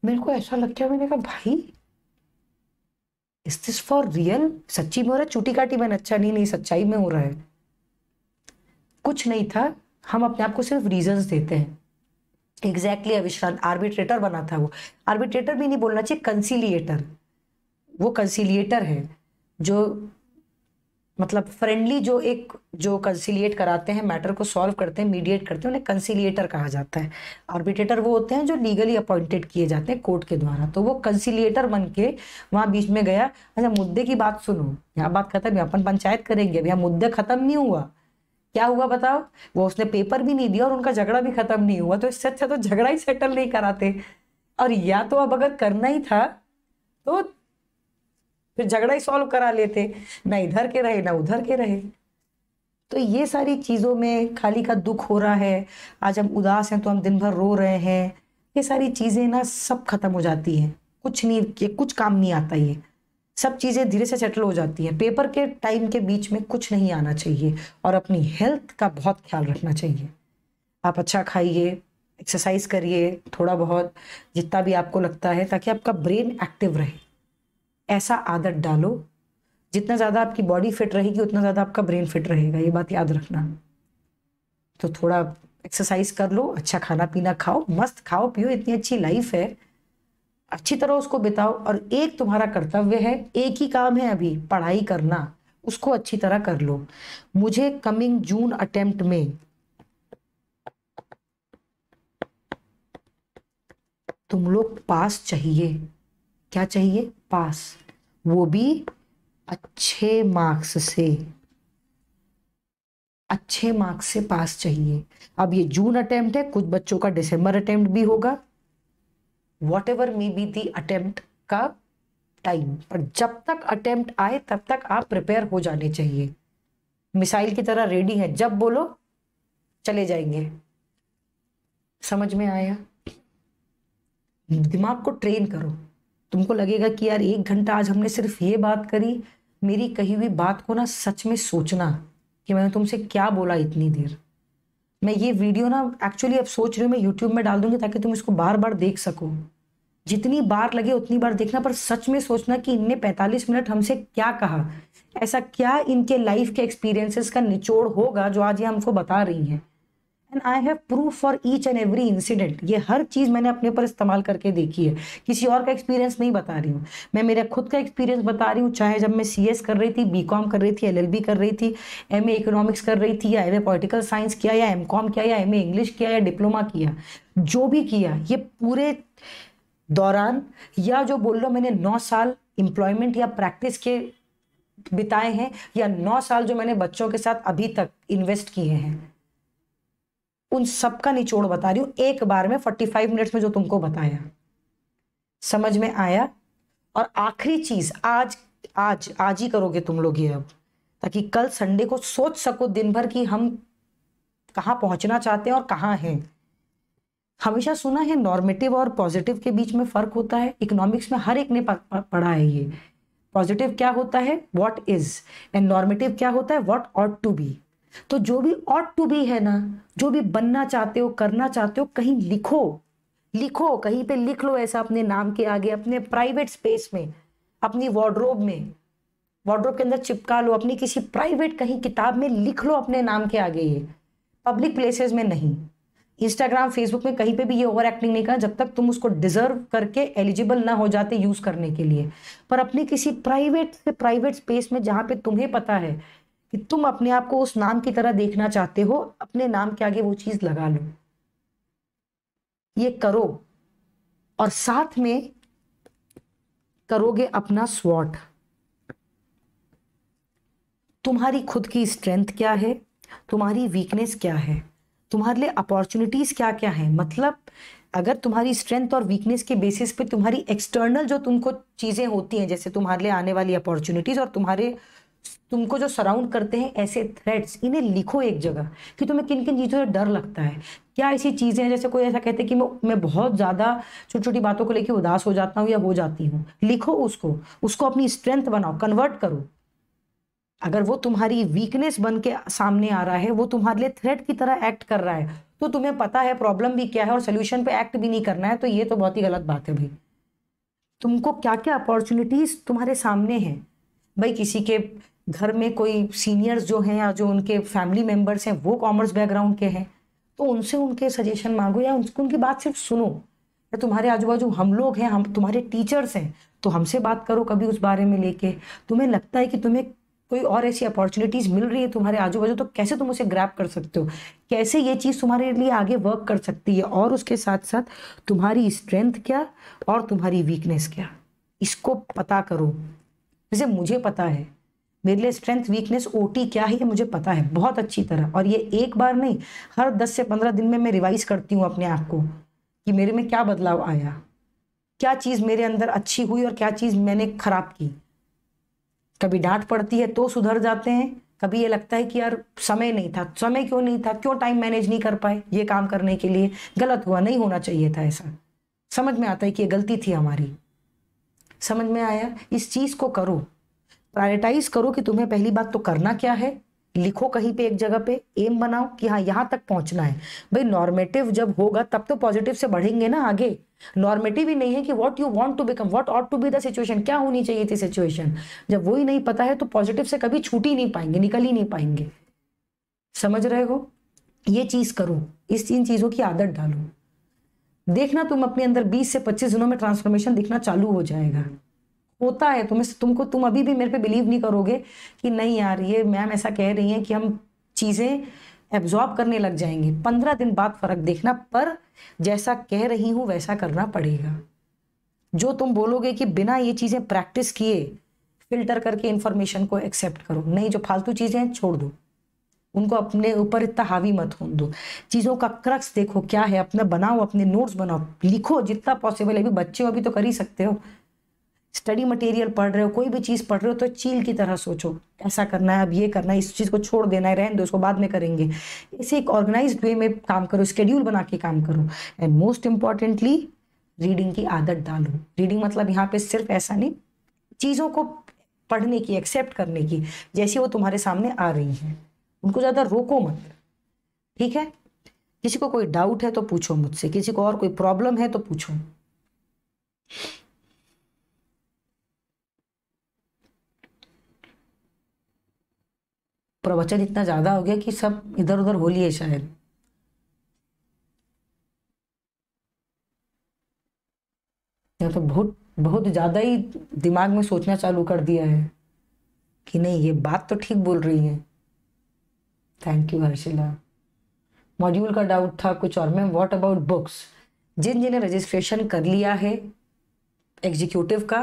मेरे को ऐसा लगता है मैंने कहा भाई इस दिस फॉर रियल सच्ची में हो रहा है चूटी काटी बन अच्छा नहीं नहीं सच्चाई में हो रहा है कुछ नहीं था हम अपने आप को सिर्फ रीजंस देते हैं एग्जैक्टली exactly, अविश्रांत आर्बिट्रेटर बना था वो आर्बिट्रेटर भी नहीं बोलना चाहिए कंसीलिएटर वो कंसीलिएटर है जो मतलब फ्रेंडली जो एक जो कंसिलिएट कराते हैं मैटर को सॉल्व करते हैं मीडिएट करते हैं उन्हें कंसिलिएटर कहा जाता है आर्बिट्रेटर वो होते हैं जो लीगली अपॉइंटेड किए जाते हैं कोर्ट के द्वारा तो वो कंसिलिएटर बन के वहाँ बीच में गया अच्छा मुद्दे की बात सुनो यहाँ बात खत्म है अपन पंचायत करेंगे अभी यहाँ मुद्दे खत्म नहीं हुआ क्या हुआ बताओ वो उसने पेपर भी नहीं दिया और उनका झगड़ा भी खत्म नहीं हुआ तो इससे अच्छा तो झगड़ा ही सेटल नहीं कराते और या तो अब अगर करना ही था तो फिर झगड़ा ही सॉल्व करा लेते ना इधर के रहे ना उधर के रहे तो ये सारी चीज़ों में खाली का दुख हो रहा है आज हम उदास हैं तो हम दिन भर रो रहे हैं ये सारी चीज़ें ना सब खत्म हो जाती हैं कुछ नहीं ये कुछ काम नहीं आता ये सब चीज़ें धीरे से सेटल हो जाती हैं पेपर के टाइम के बीच में कुछ नहीं आना चाहिए और अपनी हेल्थ का बहुत ख्याल रखना चाहिए आप अच्छा खाइए एक्सरसाइज करिए थोड़ा बहुत जितना भी आपको लगता है ताकि आपका ब्रेन एक्टिव रहे ऐसा आदत डालो जितना ज़्यादा आपकी बॉडी फिट रहेगी उतना ज़्यादा आपका ब्रेन फिट रहेगा ये बात याद रखना तो थोड़ा एक्सरसाइज कर लो अच्छा खाना पीना खाओ मस्त खाओ पियो इतनी अच्छी लाइफ है अच्छी तरह उसको बिताओ और एक तुम्हारा कर्तव्य है एक ही काम है अभी पढ़ाई करना उसको अच्छी तरह कर लो मुझे कमिंग जून अटेम्प्ट में तुम लोग पास चाहिए क्या चाहिए पास वो भी अच्छे मार्क्स से अच्छे मार्क्स से पास चाहिए अब ये जून अटेम्प्ट है कुछ बच्चों का दिसंबर अटेम्प्ट भी होगा whatever may be the attempt का टाइम पर जब तक अटेम्प्ट आए तब तक आप प्रिपेयर हो जाने चाहिए मिसाइल की तरह रेडी है जब बोलो चले जाएंगे समझ में आया दिमाग को ट्रेन करो तुमको लगेगा कि यार एक घंटा आज हमने सिर्फ ये बात करी मेरी कही हुई बात को ना सच में सोचना कि मैंने तुमसे क्या बोला इतनी देर मैं ये वीडियो ना एक्चुअली अब सोच रही हूँ मैं यूट्यूब में डाल दूंगी ताकि तुम इसको बार बार देख सको जितनी बार लगे उतनी बार देखना पर सच में सोचना कि इनने 45 मिनट हमसे क्या कहा ऐसा क्या इनके लाइफ के एक्सपीरियंसेस का निचोड़ होगा जो आज ये हमको बता रही हैं and I have proof for each and every incident ये हर चीज़ मैंने अपने ऊपर इस्तेमाल करके देखी है किसी और का एक्सपीरियंस नहीं बता रही हूँ मैं मेरा खुद का एक्सपीरियंस बता रही हूँ चाहे जब मैं सी कर रही थी बी कर रही थी एल कर रही थी एम ए इकोनॉमिक्स कर रही थी या एम ए पॉलिटिकल साइंस किया या एम कॉम किया या एम ए इंग्लिश किया या डिप्लोमा किया जो भी किया ये पूरे दौरान या जो बोल लो मैंने नौ साल एम्प्लॉयमेंट या प्रैक्टिस के बिताए हैं या नौ साल जो मैंने बच्चों के साथ अभी तक इन्वेस्ट किए हैं उन सबका निचोड़ बता रही हूँ एक बार में फोर्टी फाइव मिनट्स में जो तुमको बताया समझ में आया और आखिरी चीज आज आज आज ही करोगे तुम लोग ये अब ताकि कल संडे को सोच सको दिन भर की हम कहाँ पहुंचना चाहते हैं और कहाँ हैं हमेशा सुना है नॉर्मेटिव और पॉजिटिव के बीच में फर्क होता है इकोनॉमिक्स में हर एक ने पढ़ा है ये पॉजिटिव क्या होता है व्हाट इज एंड नॉर्मेटिव क्या होता है व्हाट ऑट टू बी तो जो भी ऑट टू बी है ना जो भी बनना चाहते हो करना चाहते हो कहीं लिखो लिखो कहीं पे लिख लो ऐसा अपने नाम के आगे अपने प्राइवेट स्पेस में अपनी वार्ड्रोब में वार्ड्रोब के अंदर चिपका लो अपनी किसी प्राइवेट कहीं किताब में लिख लो अपने नाम के आगे ये पब्लिक प्लेसेस में नहीं इंस्टाग्राम फेसबुक में कहीं पे भी ये ओवर एक्टिंग नहीं करना जब तक तुम उसको डिजर्व करके एलिजिबल ना हो जाते यूज़ करने के लिए पर अपने किसी प्राइवेट से प्राइवेट स्पेस में जहां पे तुम्हें पता है कि तुम अपने आप को उस नाम की तरह देखना चाहते हो अपने नाम के आगे वो चीज लगा लो ये करो और साथ में करोगे अपना स्वॉट तुम्हारी खुद की स्ट्रेंथ क्या है तुम्हारी वीकनेस क्या है तुम्हारे लिए अपॉर्चुनिटीज क्या क्या हैं मतलब अगर तुम्हारी स्ट्रेंथ और वीकनेस के बेसिस पे तुम्हारी एक्सटर्नल जो तुमको चीज़ें होती हैं जैसे तुम्हारे लिए आने वाली अपॉर्चुनिटीज़ और तुम्हारे तुमको जो सराउंड करते हैं ऐसे थ्रेट्स इन्हें लिखो एक जगह कि तुम्हें किन किन चीज़ों से डर लगता है क्या ऐसी चीज़ें हैं जैसे कोई ऐसा कहते हैं कि मैं मैं बहुत ज़्यादा छोटी छोटी बातों को लेकर उदास हो जाता हूँ या हो जाती हूँ लिखो उसको उसको अपनी स्ट्रेंथ बनाओ कन्वर्ट करो अगर वो तुम्हारी वीकनेस बन के सामने आ रहा है वो तुम्हारे लिए थ्रेट की तरह एक्ट कर रहा है तो तुम्हें पता है प्रॉब्लम भी क्या है और सोल्यूशन पे एक्ट भी नहीं करना है तो ये तो बहुत ही गलत बात है भाई तुमको क्या क्या अपॉर्चुनिटीज़ तुम्हारे सामने हैं भाई किसी के घर में कोई सीनियर्स जो हैं या जो उनके फैमिली मेम्बर्स हैं वो कॉमर्स बैकग्राउंड के हैं तो उनसे उनके सजेशन मांगो या उनको उनकी बात सिर्फ सुनो या तुम्हारे आजू बाजू हम लोग हैं हम तुम्हारे टीचर्स हैं तो हमसे बात करो कभी उस बारे में लेके तुम्हें लगता है कि तुम्हें कोई और ऐसी अपॉर्चुनिटीज़ मिल रही है तुम्हारे आजू बाजू तो कैसे तुम उसे ग्रैप कर सकते हो कैसे ये चीज़ तुम्हारे लिए आगे वर्क कर सकती है और उसके साथ साथ तुम्हारी स्ट्रेंथ क्या और तुम्हारी वीकनेस क्या इसको पता करो जैसे मुझे पता है मेरे लिए स्ट्रेंथ वीकनेस ओटी क्या है ये मुझे पता है बहुत अच्छी तरह और ये एक बार नहीं हर दस से पंद्रह दिन में मैं रिवाइज करती हूँ अपने आप को कि मेरे में क्या बदलाव आया क्या चीज़ मेरे अंदर अच्छी हुई और क्या चीज़ मैंने खराब की कभी डांट पड़ती है तो सुधर जाते हैं कभी ये लगता है कि यार समय नहीं था समय क्यों नहीं था क्यों टाइम मैनेज नहीं कर पाए ये काम करने के लिए गलत हुआ नहीं होना चाहिए था ऐसा समझ में आता है कि ये गलती थी हमारी समझ में आया इस चीज़ को करो प्रायोरिटाइज करो कि तुम्हें पहली बात तो करना क्या है लिखो कहीं पे एक जगह पे एम बनाओ कि हाँ यहाँ तक पहुंचना है भाई नॉर्मेटिव जब होगा तब तो पॉजिटिव से बढ़ेंगे ना आगे नॉर्मेटिव ही नहीं है कि what you want to become what ought to be the situation क्या होनी चाहिए थी सिचुएशन जब वो ही नहीं पता है तो पॉजिटिव से कभी छूट ही नहीं पाएंगे निकल ही नहीं पाएंगे समझ रहे हो ये चीज करो इस इन चीजों की आदत डालो देखना तुम अपने अंदर बीस से पच्चीस दिनों में ट्रांसफॉर्मेशन दिखना चालू हो जाएगा होता है तुम्हें तो तुमको तुम अभी भी मेरे पे बिलीव नहीं करोगे कि नहीं यार ये मैम ऐसा कह रही हैं कि हम चीज़ें एब्जॉर्ब करने लग जाएंगे पंद्रह दिन बाद फ़र्क देखना पर जैसा कह रही हूँ वैसा करना पड़ेगा जो तुम बोलोगे कि बिना ये चीज़ें प्रैक्टिस किए फिल्टर करके इन्फॉर्मेशन को एक्सेप्ट करो नहीं जो फालतू चीज़ें हैं छोड़ दो उनको अपने ऊपर इतना हावी मत हो दो चीज़ों का क्रक्स देखो क्या है अपना बनाओ अपने नोट्स बनाओ लिखो जितना पॉसिबल है अभी बच्चे हो अभी तो कर ही सकते हो स्टडी मटेरियल पढ़ रहे हो कोई भी चीज़ पढ़ रहे हो तो चील की तरह सोचो ऐसा करना है अब ये करना है इस चीज़ को छोड़ देना है रहने दो उसको बाद में करेंगे इसे एक ऑर्गेनाइज वे में काम करो स्केड्यूल बना के काम करो एंड मोस्ट इम्पॉर्टेंटली रीडिंग की आदत डालो रीडिंग मतलब यहाँ पे सिर्फ ऐसा नहीं चीज़ों को पढ़ने की एक्सेप्ट करने की जैसी वो तुम्हारे सामने आ रही हैं उनको ज़्यादा रोको मत ठीक है किसी को कोई डाउट है तो पूछो मुझसे किसी को और कोई प्रॉब्लम है तो पूछो प्रवचन इतना ज़्यादा हो गया कि सब इधर उधर हो लिए शायद या तो बहुत बहुत ज़्यादा ही दिमाग में सोचना चालू कर दिया है कि नहीं ये बात तो ठीक बोल रही है थैंक यू हर्षिला मॉड्यूल का डाउट था कुछ और मैम व्हाट अबाउट बुक्स जिन जिन्हें रजिस्ट्रेशन कर लिया है एग्जीक्यूटिव का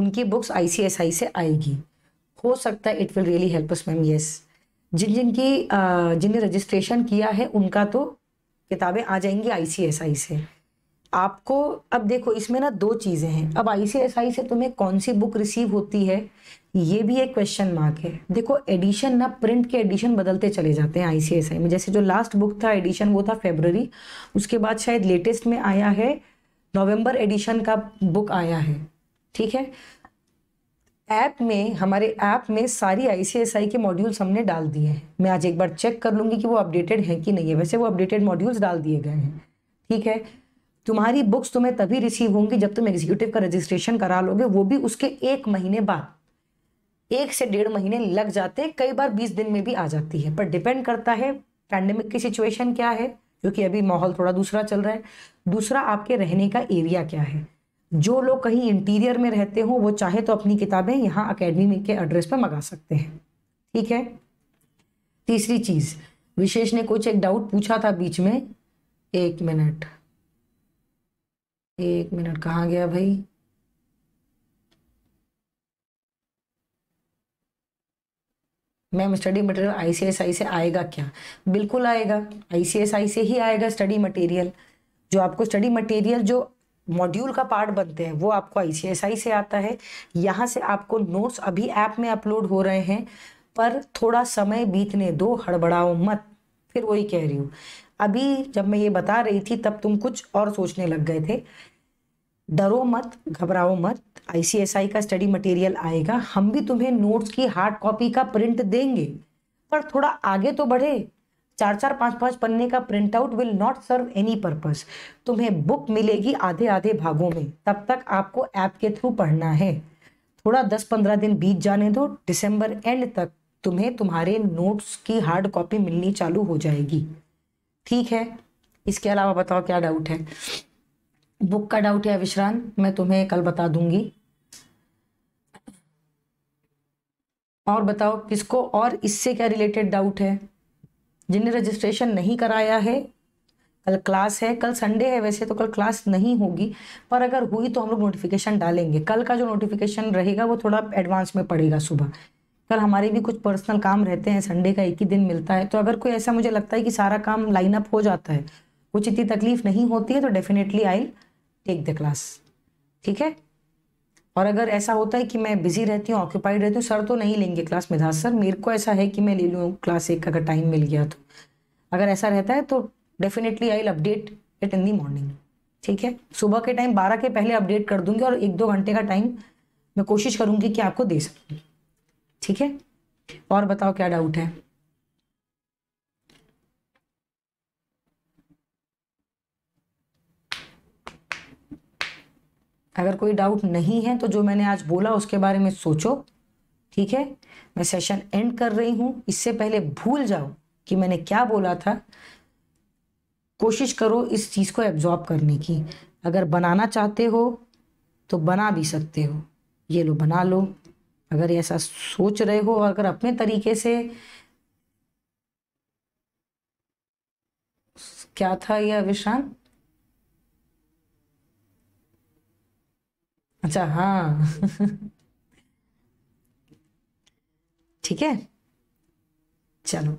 उनकी बुक्स आईसीएसआई से आएगी हो सकता है it will really help us ma'am yes जिन जिन की जिनने रजिस्ट्रेशन किया है उनका तो किताबें आ जाएंगी आईसीएसआई से आपको अब देखो इसमें ना दो चीज़ें हैं अब आईसीएसआई से तुम्हें कौन सी बुक रिसीव होती है ये भी एक क्वेश्चन मार्क है देखो एडिशन ना प्रिंट के एडिशन बदलते चले जाते हैं आईसीएसआई में जैसे जो लास्ट बुक था एडिशन वो था फेबररी उसके बाद शायद लेटेस्ट में आया है नवंबर एडिशन का बुक आया है ठीक है ऐप में हमारे ऐप में सारी आईसीएसआई के मॉड्यूल्स हमने डाल दिए हैं मैं आज एक बार चेक कर लूंगी कि वो अपडेटेड हैं कि नहीं है वैसे वो अपडेटेड मॉड्यूल्स डाल दिए गए हैं ठीक है तुम्हारी बुक्स तुम्हें तभी रिसीव होंगी जब तुम एग्जीक्यूटिव का रजिस्ट्रेशन करा लोगे वो भी उसके एक महीने बाद एक से डेढ़ महीने लग जाते हैं कई बार बीस दिन में भी आ जाती है पर डिपेंड करता है पैंडमिक की सिचुएशन क्या है क्योंकि अभी माहौल थोड़ा दूसरा चल रहा है दूसरा आपके रहने का एरिया क्या है जो लोग कहीं इंटीरियर में रहते हो वो चाहे तो अपनी किताबें यहाँ अकेडमी के एड्रेस पर मंगा सकते हैं ठीक है तीसरी चीज़ विशेष ने कुछ एक डाउट पूछा था बीच में एक मिनट एक मिनट कहाँ गया भाई मैम स्टडी मटेरियल आईसीएसआई से आएगा क्या बिल्कुल आएगा आईसीएसआई से ही आएगा स्टडी मटेरियल जो आपको स्टडी मटेरियल जो मॉड्यूल का पार्ट बनते हैं वो आपको आई से आता है यहाँ से आपको नोट्स अभी ऐप में अपलोड हो रहे हैं पर थोड़ा समय बीतने दो हड़बड़ाओ मत फिर वही कह रही हूँ अभी जब मैं ये बता रही थी तब तुम कुछ और सोचने लग गए थे डरो मत घबराओ मत आईसीएसआई का स्टडी मटेरियल आएगा हम भी तुम्हें नोट्स की हार्ड कॉपी का प्रिंट देंगे पर थोड़ा आगे तो बढ़े चार चार पांच पांच पन्ने का print out will not serve any purpose तुम्हें बुक मिलेगी आधे आधे भागों में तब तक आपको ऐप के थ्रू पढ़ना है थोड़ा दस पंद्रह दिन बीत जाने दो दिसंबर एंड तक तुम्हें तुम्हारे नोट्स की हार्ड कॉपी मिलनी चालू हो जाएगी ठीक है इसके अलावा बताओ क्या डाउट है बुक का डाउट है विश्रांत मैं तुम्हें कल बता दूंगी और बताओ किसको और इससे क्या रिलेटेड डाउट है जिन्हें रजिस्ट्रेशन नहीं कराया है कल क्लास है कल संडे है वैसे तो कल क्लास नहीं होगी पर अगर हुई तो हम लोग नोटिफिकेशन डालेंगे कल का जो नोटिफिकेशन रहेगा वो थोड़ा एडवांस में पड़ेगा सुबह कल हमारे भी कुछ पर्सनल काम रहते हैं संडे का एक ही दिन मिलता है तो अगर कोई ऐसा मुझे लगता है कि सारा काम लाइन अप हो जाता है कुछ इतनी तकलीफ नहीं होती है तो definitely I take the class ठीक है और अगर ऐसा होता है कि मैं बिजी रहती हूँ ऑक्यूपाइड रहती हूँ सर तो नहीं लेंगे क्लास मिधास सर मेरे को ऐसा है कि मैं ले लूँ क्लास एक अगर टाइम मिल गया तो अगर ऐसा रहता है तो definitely I will update it in the morning ठीक है सुबह के टाइम बारह के पहले अपडेट कर दूंगी और एक दो घंटे का टाइम मैं कोशिश करूँगी कि आपको दे सकूँ ठीक है और बताओ क्या डाउट है अगर कोई डाउट नहीं है तो जो मैंने आज बोला उसके बारे में सोचो ठीक है मैं सेशन एंड कर रही हूं इससे पहले भूल जाओ कि मैंने क्या बोला था कोशिश करो इस चीज़ को एब्जॉर्ब करने की अगर बनाना चाहते हो तो बना भी सकते हो ये लो बना लो अगर ऐसा सोच रहे हो और अगर अपने तरीके से क्या था यह विशांत अच्छा हाँ ठीक है चलो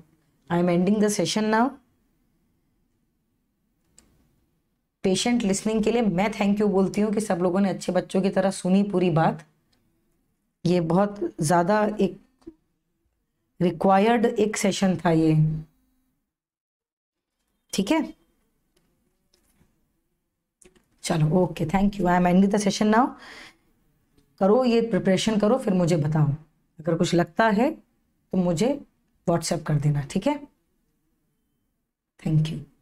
I am ending the session now patient listening के लिए मैं थैंक यू बोलती हूँ कि सब लोगों ने अच्छे बच्चों की तरह सुनी पूरी बात ये बहुत ज़्यादा एक रिक्वायर्ड एक सेशन था ये ठीक है चलो okay thank you I am ending the session now करो ये प्रिपरेशन करो फिर मुझे बताओ अगर कुछ लगता है तो मुझे व्हाट्सएप कर देना ठीक है थैंक यू